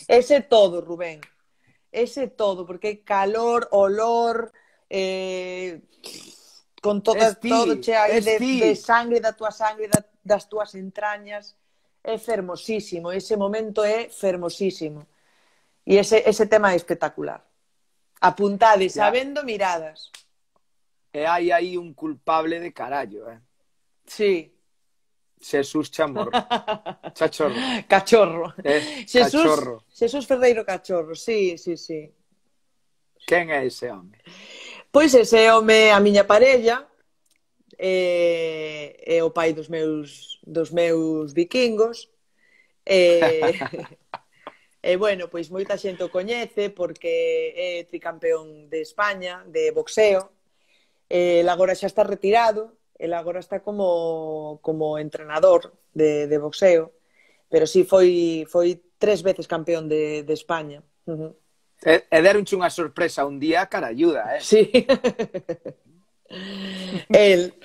Ese todo, Rubén. Ese todo, porque calor, olor, eh, con toda, ti, todo che aí de, ti. de sangre, da tua sangre, da, das túas entrañas. É fermosísimo, ese momento é fermosísimo. E ese, ese tema é espectacular. Apuntade, sabendo miradas. E hai aí un culpable de carallo, eh? Sí. Xesús Chamorro. Chachorro. Cachorro. Eh, Xesús, cachorro. Xesús Ferreiro Cachorro, sí, sí, sí. Quen é ese home? Pois ese home a miña parella é, eh, é o pai dos meus, dos meus vikingos. Eh, E eh, bueno, pois moita xente o coñece porque é tricampeón de España de boxeo. Eh, el agora xa está retirado, el agora está como, como entrenador de, de boxeo, pero sí foi, foi tres veces campeón de, de España. Uh -huh. E, e deronche unha sorpresa un día cara ayuda, eh? Sí. el.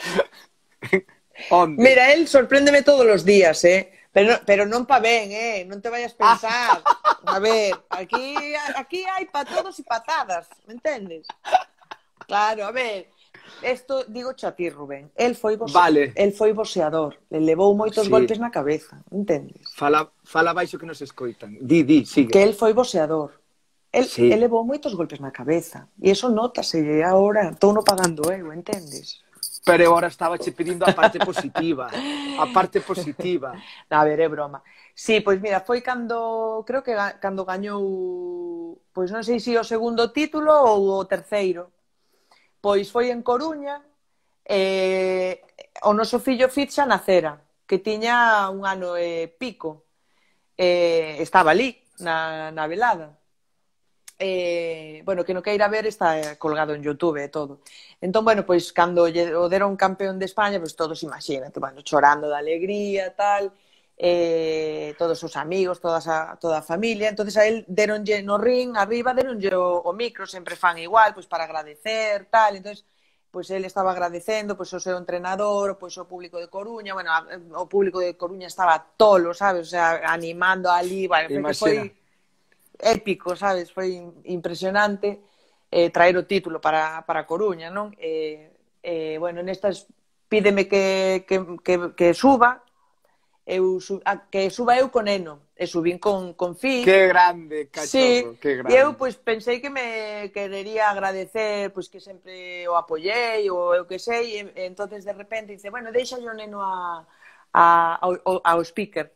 Onde? Mira, el sorpréndeme todos os días, eh? Pero, pero non pa ben, eh? Non te vayas ah. pensar. A ver, aquí, aquí hai pa todos e patadas, me entendes? Claro, a ver, Esto digo a ti, Rubén. El foi boxe... vale. el foi boxeador, le levou moitos sí. golpes na cabeza, entendes? Fala, fala baixo que nos escoitan. Di, di, sigue. Que el foi boxeador. El, sí. el levou moitos golpes na cabeza. E eso notase agora, no pagando eu, entendes? Pero eu agora estaba che pedindo a parte positiva. A parte positiva. a ver, é broma. Sí, pois mira, foi cando, creo que cando gañou, pois non sei se si o segundo título ou o terceiro. Pois foi en Coruña, eh, o noso fillo Fitz nacera, que tiña un ano e eh, pico. Eh, estaba ali, na, na velada eh, bueno, que no queira ver está eh, colgado en Youtube e eh, todo. Entón, bueno, pois cando lle, o deron campeón de España, pois todos, imagínate, bueno, chorando de alegría, tal, eh, todos os amigos, todas a, toda a familia, entonces a él deronlle no ring, arriba deronlle o, o micro, sempre fan igual, pois para agradecer, tal, entonces pois el estaba agradecendo pois o seu entrenador, pois o público de Coruña, bueno, a, o público de Coruña estaba tolo, sabes, o sea, animando ali, bueno, que foi épico, sabes? Foi impresionante eh, traer o título para, para Coruña, non? Eh, eh, bueno, nestas pídeme que, que, que, que suba, eu su, a, que suba eu con Eno e subín con, con Fi. Que grande, cachorro, sí. que grande. E eu pois, pensei que me querería agradecer pois, que sempre o apoyei ou eu que sei, e, e entonces de repente dice, bueno, deixa yo Neno a, a, ao, ao speaker.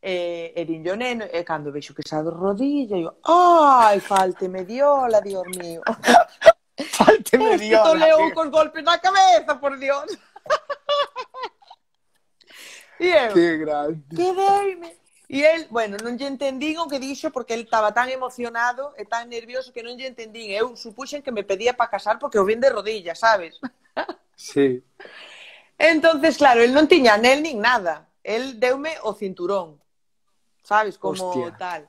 E, e cuando neno, e cando vexo que xa de rodilla, eu, ai, me la Dios mío. falte me diola. con leo cos golpes na cabeza, por Dios. y eu, grande. Que verme. E el, bueno, no lle entendín o que dixo porque él estaba tan emocionado e tan nervioso que no lle entendín. Eu que me pedía para casar porque o bien de rodillas, sabes? sí. Entonces, claro, él no tiña anel ni nada. El deume o cinturón. ¿sabes? Como Hostia. tal.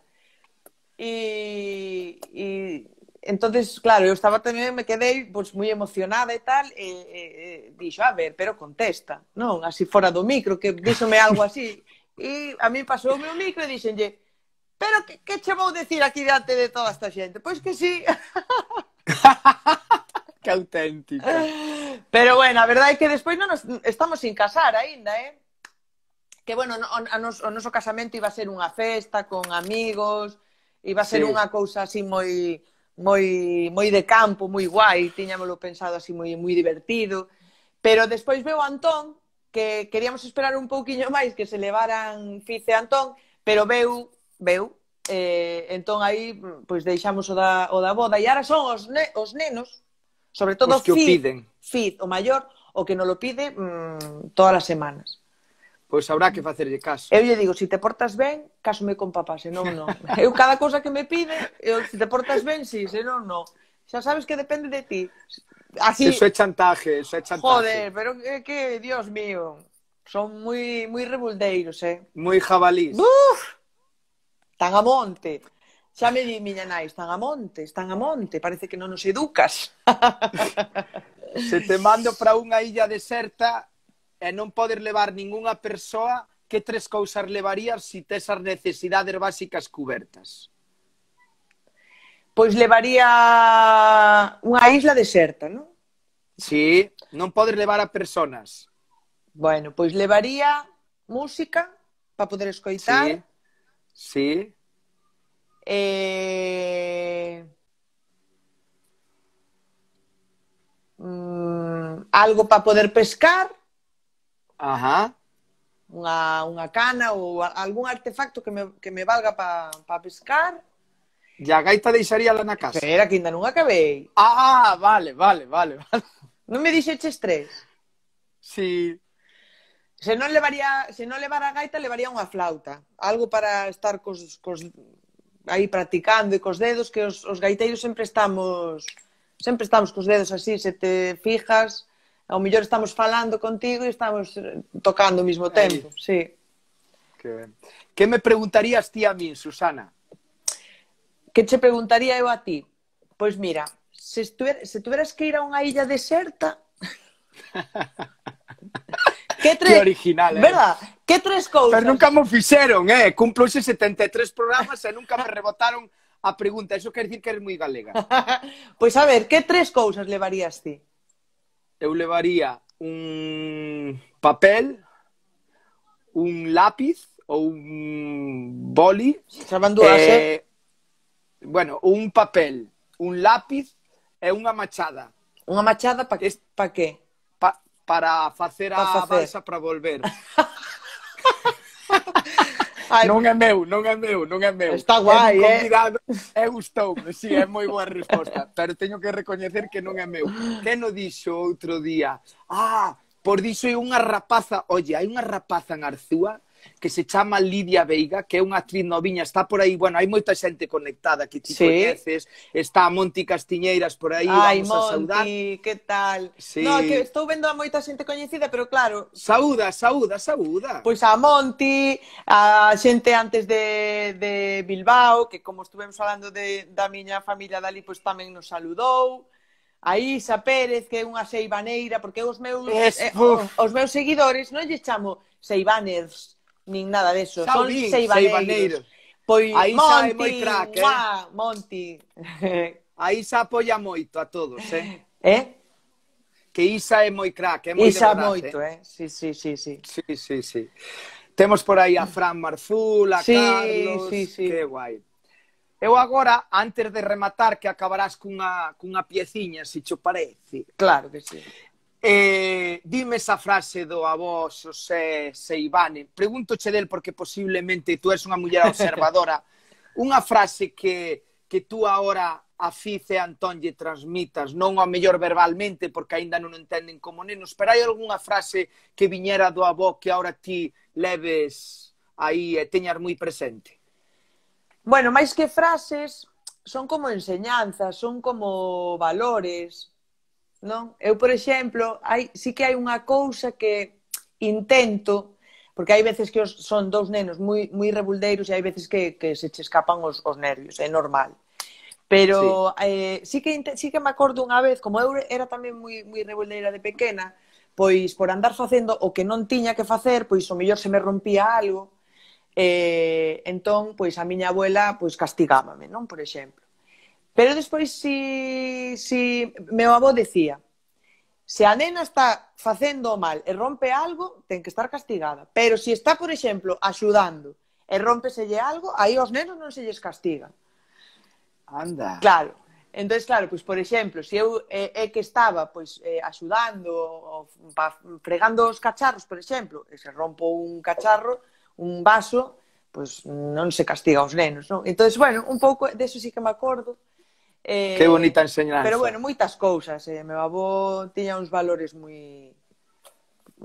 Y, y, entonces, claro, eu estaba tamén, me quedei pues, moi emocionada e tal, e, e, e dixo, a ver, pero contesta, non? Así fora do micro, que díxome algo así. E a mí pasou o meu micro e dixenlle, pero que, que che vou decir aquí diante de toda esta xente? Pois que sí. que auténtica. Pero bueno, a verdade é que despois non nos, estamos sin casar aínda, eh? que bueno, a nos, o noso casamento iba a ser unha festa con amigos, iba a ser sí. unha cousa así moi moi moi de campo, moi guai, tiñámolo pensado así moi moi divertido, pero despois a Antón que queríamos esperar un pouquiño máis que se levaran Fice e Antón, pero veu veu eh, entón aí pois deixamos o da, o da boda e ahora son os, ne, os nenos sobre todo os que Fid, o piden. Fid, o maior, o que non lo pide mmm, todas as semanas. Pois habrá que facerlle caso. Eu lle digo, se si te portas ben, me con papá, senón non. Eu cada cousa que me pide, eu, se si te portas ben, si, sí, senón non. Xa sabes que depende de ti. Así... Eso é chantaje, eso é chantaje. Joder, pero que, que Dios mío, son moi moi rebuldeiros, eh. Moi jabalís. Uf! Tan a monte. Xa me di miña nai, están a monte, están a monte, parece que non nos educas. se te mando para unha illa deserta, e non podes levar ningunha persoa que tres cousas levarías se si tes as necesidades básicas cubertas? Pois levaría unha isla deserta, non? Sí, non podes levar a personas. Bueno, pois levaría música para poder escoitar. Sí, sí. Eh... Mm, algo para poder pescar Ajá. Unha, unha cana ou algún artefacto que me, que me valga para pa pescar. E a gaita deixaría lá na casa. Espera, que ainda non acabei. Ah, vale, vale, vale. vale. Non me dixeches tres? Sí. Se non levaría, se non levara a gaita, levaría unha flauta, algo para estar cos, cos aí practicando e cos dedos que os, os gaiteiros sempre estamos sempre estamos cos dedos así, se te fijas, ao mellor estamos falando contigo e estamos eh, tocando ao mesmo tempo. Aí. Sí. Que Que me preguntarías ti a min, Susana? Que che preguntaría eu a ti? Pois mira, se, estuver, se tuveras que ir a unha illa deserta... que, tres... que original, eh? Verdad? Que tres cousas? Pero nunca mo fixeron, eh? ese 73 programas e nunca me rebotaron a pregunta. Eso quer dicir que eres moi galega. pois pues a ver, que tres cousas levarías ti? eu levaría un papel, un lápiz ou un boli. Saban dúas, eh? eh? Bueno, un papel, un lápiz e unha machada. Unha machada para es... pa que? Pa, para facer pa a facer. balsa para volver. Ai, non é meu, non é meu, non é meu. Está guai, eh. é convidado, eh? é gustou, si, sí, é moi boa resposta, pero teño que recoñecer que non é meu. Que no dixo outro día? Ah, por dixo hai unha rapaza, oye, hai unha rapaza en Arzúa que se chama Lidia Veiga, que é unha actriz noviña, está por aí, bueno, hai moita xente conectada que ti sí. coñeces, está a Monti Castiñeiras por aí, Ai, vamos Monti, a saudar. Ai, que tal? Sí. No, que estou vendo a moita xente coñecida, pero claro... Saúda, saúda, saúda. Pois a Monti, a xente antes de, de Bilbao, que como estuvemos falando de, da miña familia dali, pois tamén nos saludou a Isa Pérez, que é unha xeibaneira, porque os meus, es, eh, os, os meus seguidores non lle chamo xeibaners, nin nada eso. Son vin, seibaneiros. Pois, Aí Monti, moi crack, eh? Monti. Aí xa apoia moito a todos, eh? Eh? Que Isa é moi crack, é moi Isa verdade, moito, eh? eh? Sí, sí, sí, sí. Sí, sí, sí. Temos por aí a mm. Fran Marzul, a sí, Carlos, sí, sí. que guai. Eu agora, antes de rematar, que acabarás cunha, cunha pieciña, se cho parece. Claro que sí. Eh, dime esa frase do avó Xosé Seibane. Pregúntoche del porque posiblemente tú eres unha muller observadora. unha frase que, que tú ahora a Fice Antón lle transmitas, non a mellor verbalmente, porque aínda non entenden como nenos, pero hai algunha frase que viñera do avó que ahora ti leves aí e teñas moi presente? Bueno, máis que frases, son como enseñanzas, son como valores, non? Eu, por exemplo, hai, sí que hai unha cousa que intento, porque hai veces que os, son dous nenos moi, moi rebuldeiros e hai veces que, que se che escapan os, os nervios, é normal. Pero sí. eh, sí, que, sí que me acordo unha vez, como eu era tamén moi, moi rebuldeira de pequena, pois por andar facendo o que non tiña que facer, pois o mellor se me rompía algo, eh, entón, pois a miña abuela pois castigábame, non, por exemplo. Pero despois, si, si meu avó decía, se a nena está facendo mal e rompe algo, ten que estar castigada. Pero se si está, por exemplo, axudando e rompeselle algo, aí aos nenos non se lles castiga. Anda. Claro. Entón, claro, pois, por exemplo, se eu é, eh, que estaba pois, eh, axudando fregando os cacharros, por exemplo, e se rompo un cacharro, un vaso, pois non se castiga aos nenos, non? Entón, bueno, un pouco, deso sí que me acordo, Eh, que bonita enseñanza. Pero bueno, moitas cousas. Eh. Meu avó tiña uns valores moi...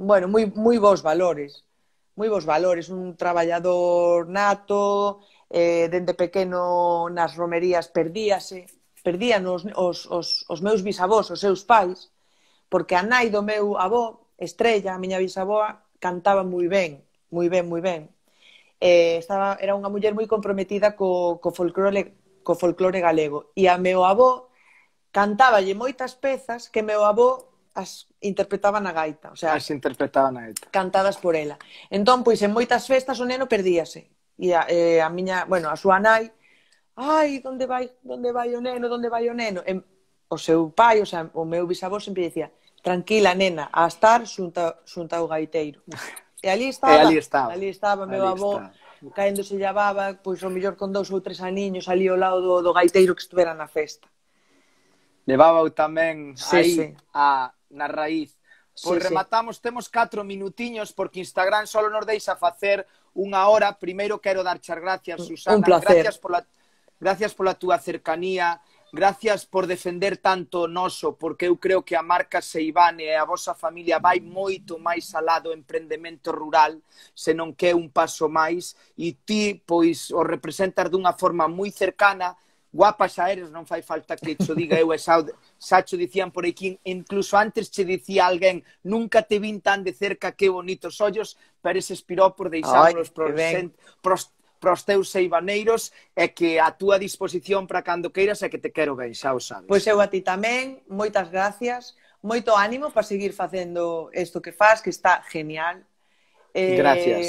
Bueno, moi, moi bons valores. Moi bons valores. Un traballador nato, eh, dende pequeno nas romerías perdíase. Perdían os, os, os, os meus bisavós, os seus pais, porque a nai do meu avó, Estrella, a miña bisavoa, cantaba moi ben, moi ben, moi ben. Eh, estaba, era unha muller moi comprometida co, co folclore co folclore galego. E a meu avó cantáballe moitas pezas que meu avó as interpretaba na gaita. O sea, as interpretaba na gaita. Cantadas por ela. Entón, pois, en moitas festas o neno perdíase. E a, eh, a miña, bueno, a súa nai, ai, onde vai, onde vai o neno, onde vai o neno? E, o seu pai, o, sea, o meu bisavó sempre dicía, tranquila, nena, a estar xunta, xunta o gaiteiro. E ali estaba, e ali estaba, ali estaba meu ali avó, Está caéndose a baba, pois o mellor con dous ou tres aniños ali ao lado do, do gaiteiro que estuvera na festa. Levaba tamén sí, aí sí. A, na raíz. Pois sí, rematamos, sí. temos 4 minutiños porque Instagram só nos deixa facer unha hora. Primeiro quero dar as gracias, Susana. Un placer. Gracias pola, gracias pola túa cercanía, Gracias por defender tanto noso, porque eu creo que a marca Seivane e a vosa familia vai moito máis alado emprendemento rural, senón que é un paso máis, Y e ti, pois, o representas una forma muy cercana, Guapas xa eres, non fai falta que xo diga eu e xa, por aquí, incluso antes che decía alguien, nunca te vin tan de cerca qué bonitos ollos, pero se piropos por de para os teus seibaneiros e que a túa disposición para cando queiras é que te quero ben, xa o sabes. Pois eu a ti tamén, moitas gracias, moito ánimo para seguir facendo isto que faz, que está genial. Eh, gracias.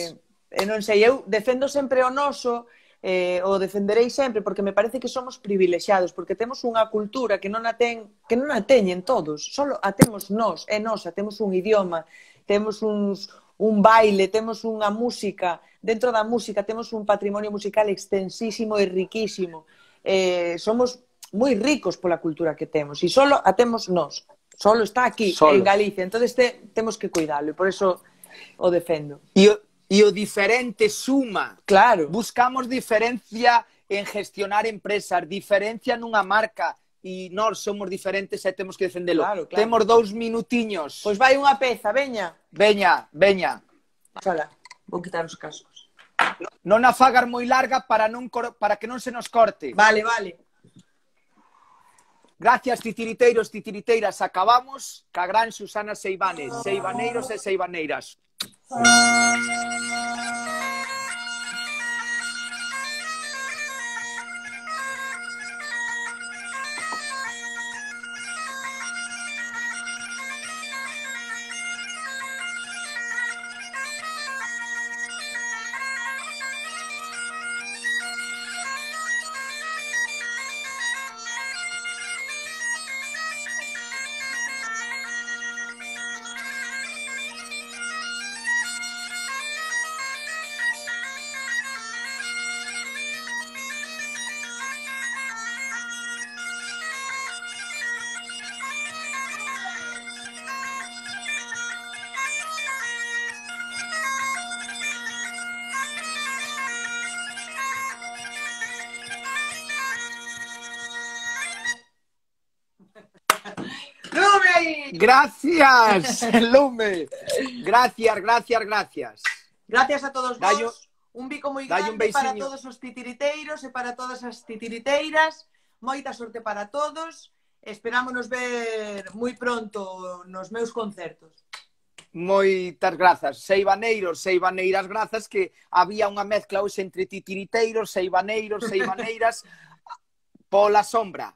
E non sei, eu defendo sempre o noso, eh, o defenderei sempre porque me parece que somos privilexiados, porque temos unha cultura que non a ten, que non a teñen todos, solo a temos nós, é nosa, temos un idioma, temos uns, un baile, temos unha música, dentro da música temos un patrimonio musical extensísimo e riquísimo. Eh, somos moi ricos pola cultura que temos e solo a temos nós. Solo está aquí solo. en Galicia, entonces te, temos que cuidalo e por eso o defendo. E o, e o diferente suma. Claro. Buscamos diferencia en gestionar empresas, diferencia nunha marca, e nós somos diferentes e temos que defendelo. Claro, claro. Temos dous minutiños. Pois vai unha peza, veña. Veña, veña. Sala, vou quitar os casos non a fagar moi larga para non para que non se nos corte. Vale, vale. Gracias, titiriteiros, titiriteiras. Acabamos ca gran Susana Seibanes, Seibaneiros e Seibaneiras. Gracias, Lume. Gracias, gracias, gracias. Gracias a todos Dalle, vos. Un bico moi grande un para todos os titiriteiros e para todas as titiriteiras. Moita sorte para todos. Esperámonos ver moi pronto nos meus concertos. Moitas grazas. Seibaneiros, seibaneiras, grazas que había unha mezcla hoxe entre titiriteiros, seibaneiros, seibaneiras pola sombra.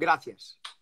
Gracias.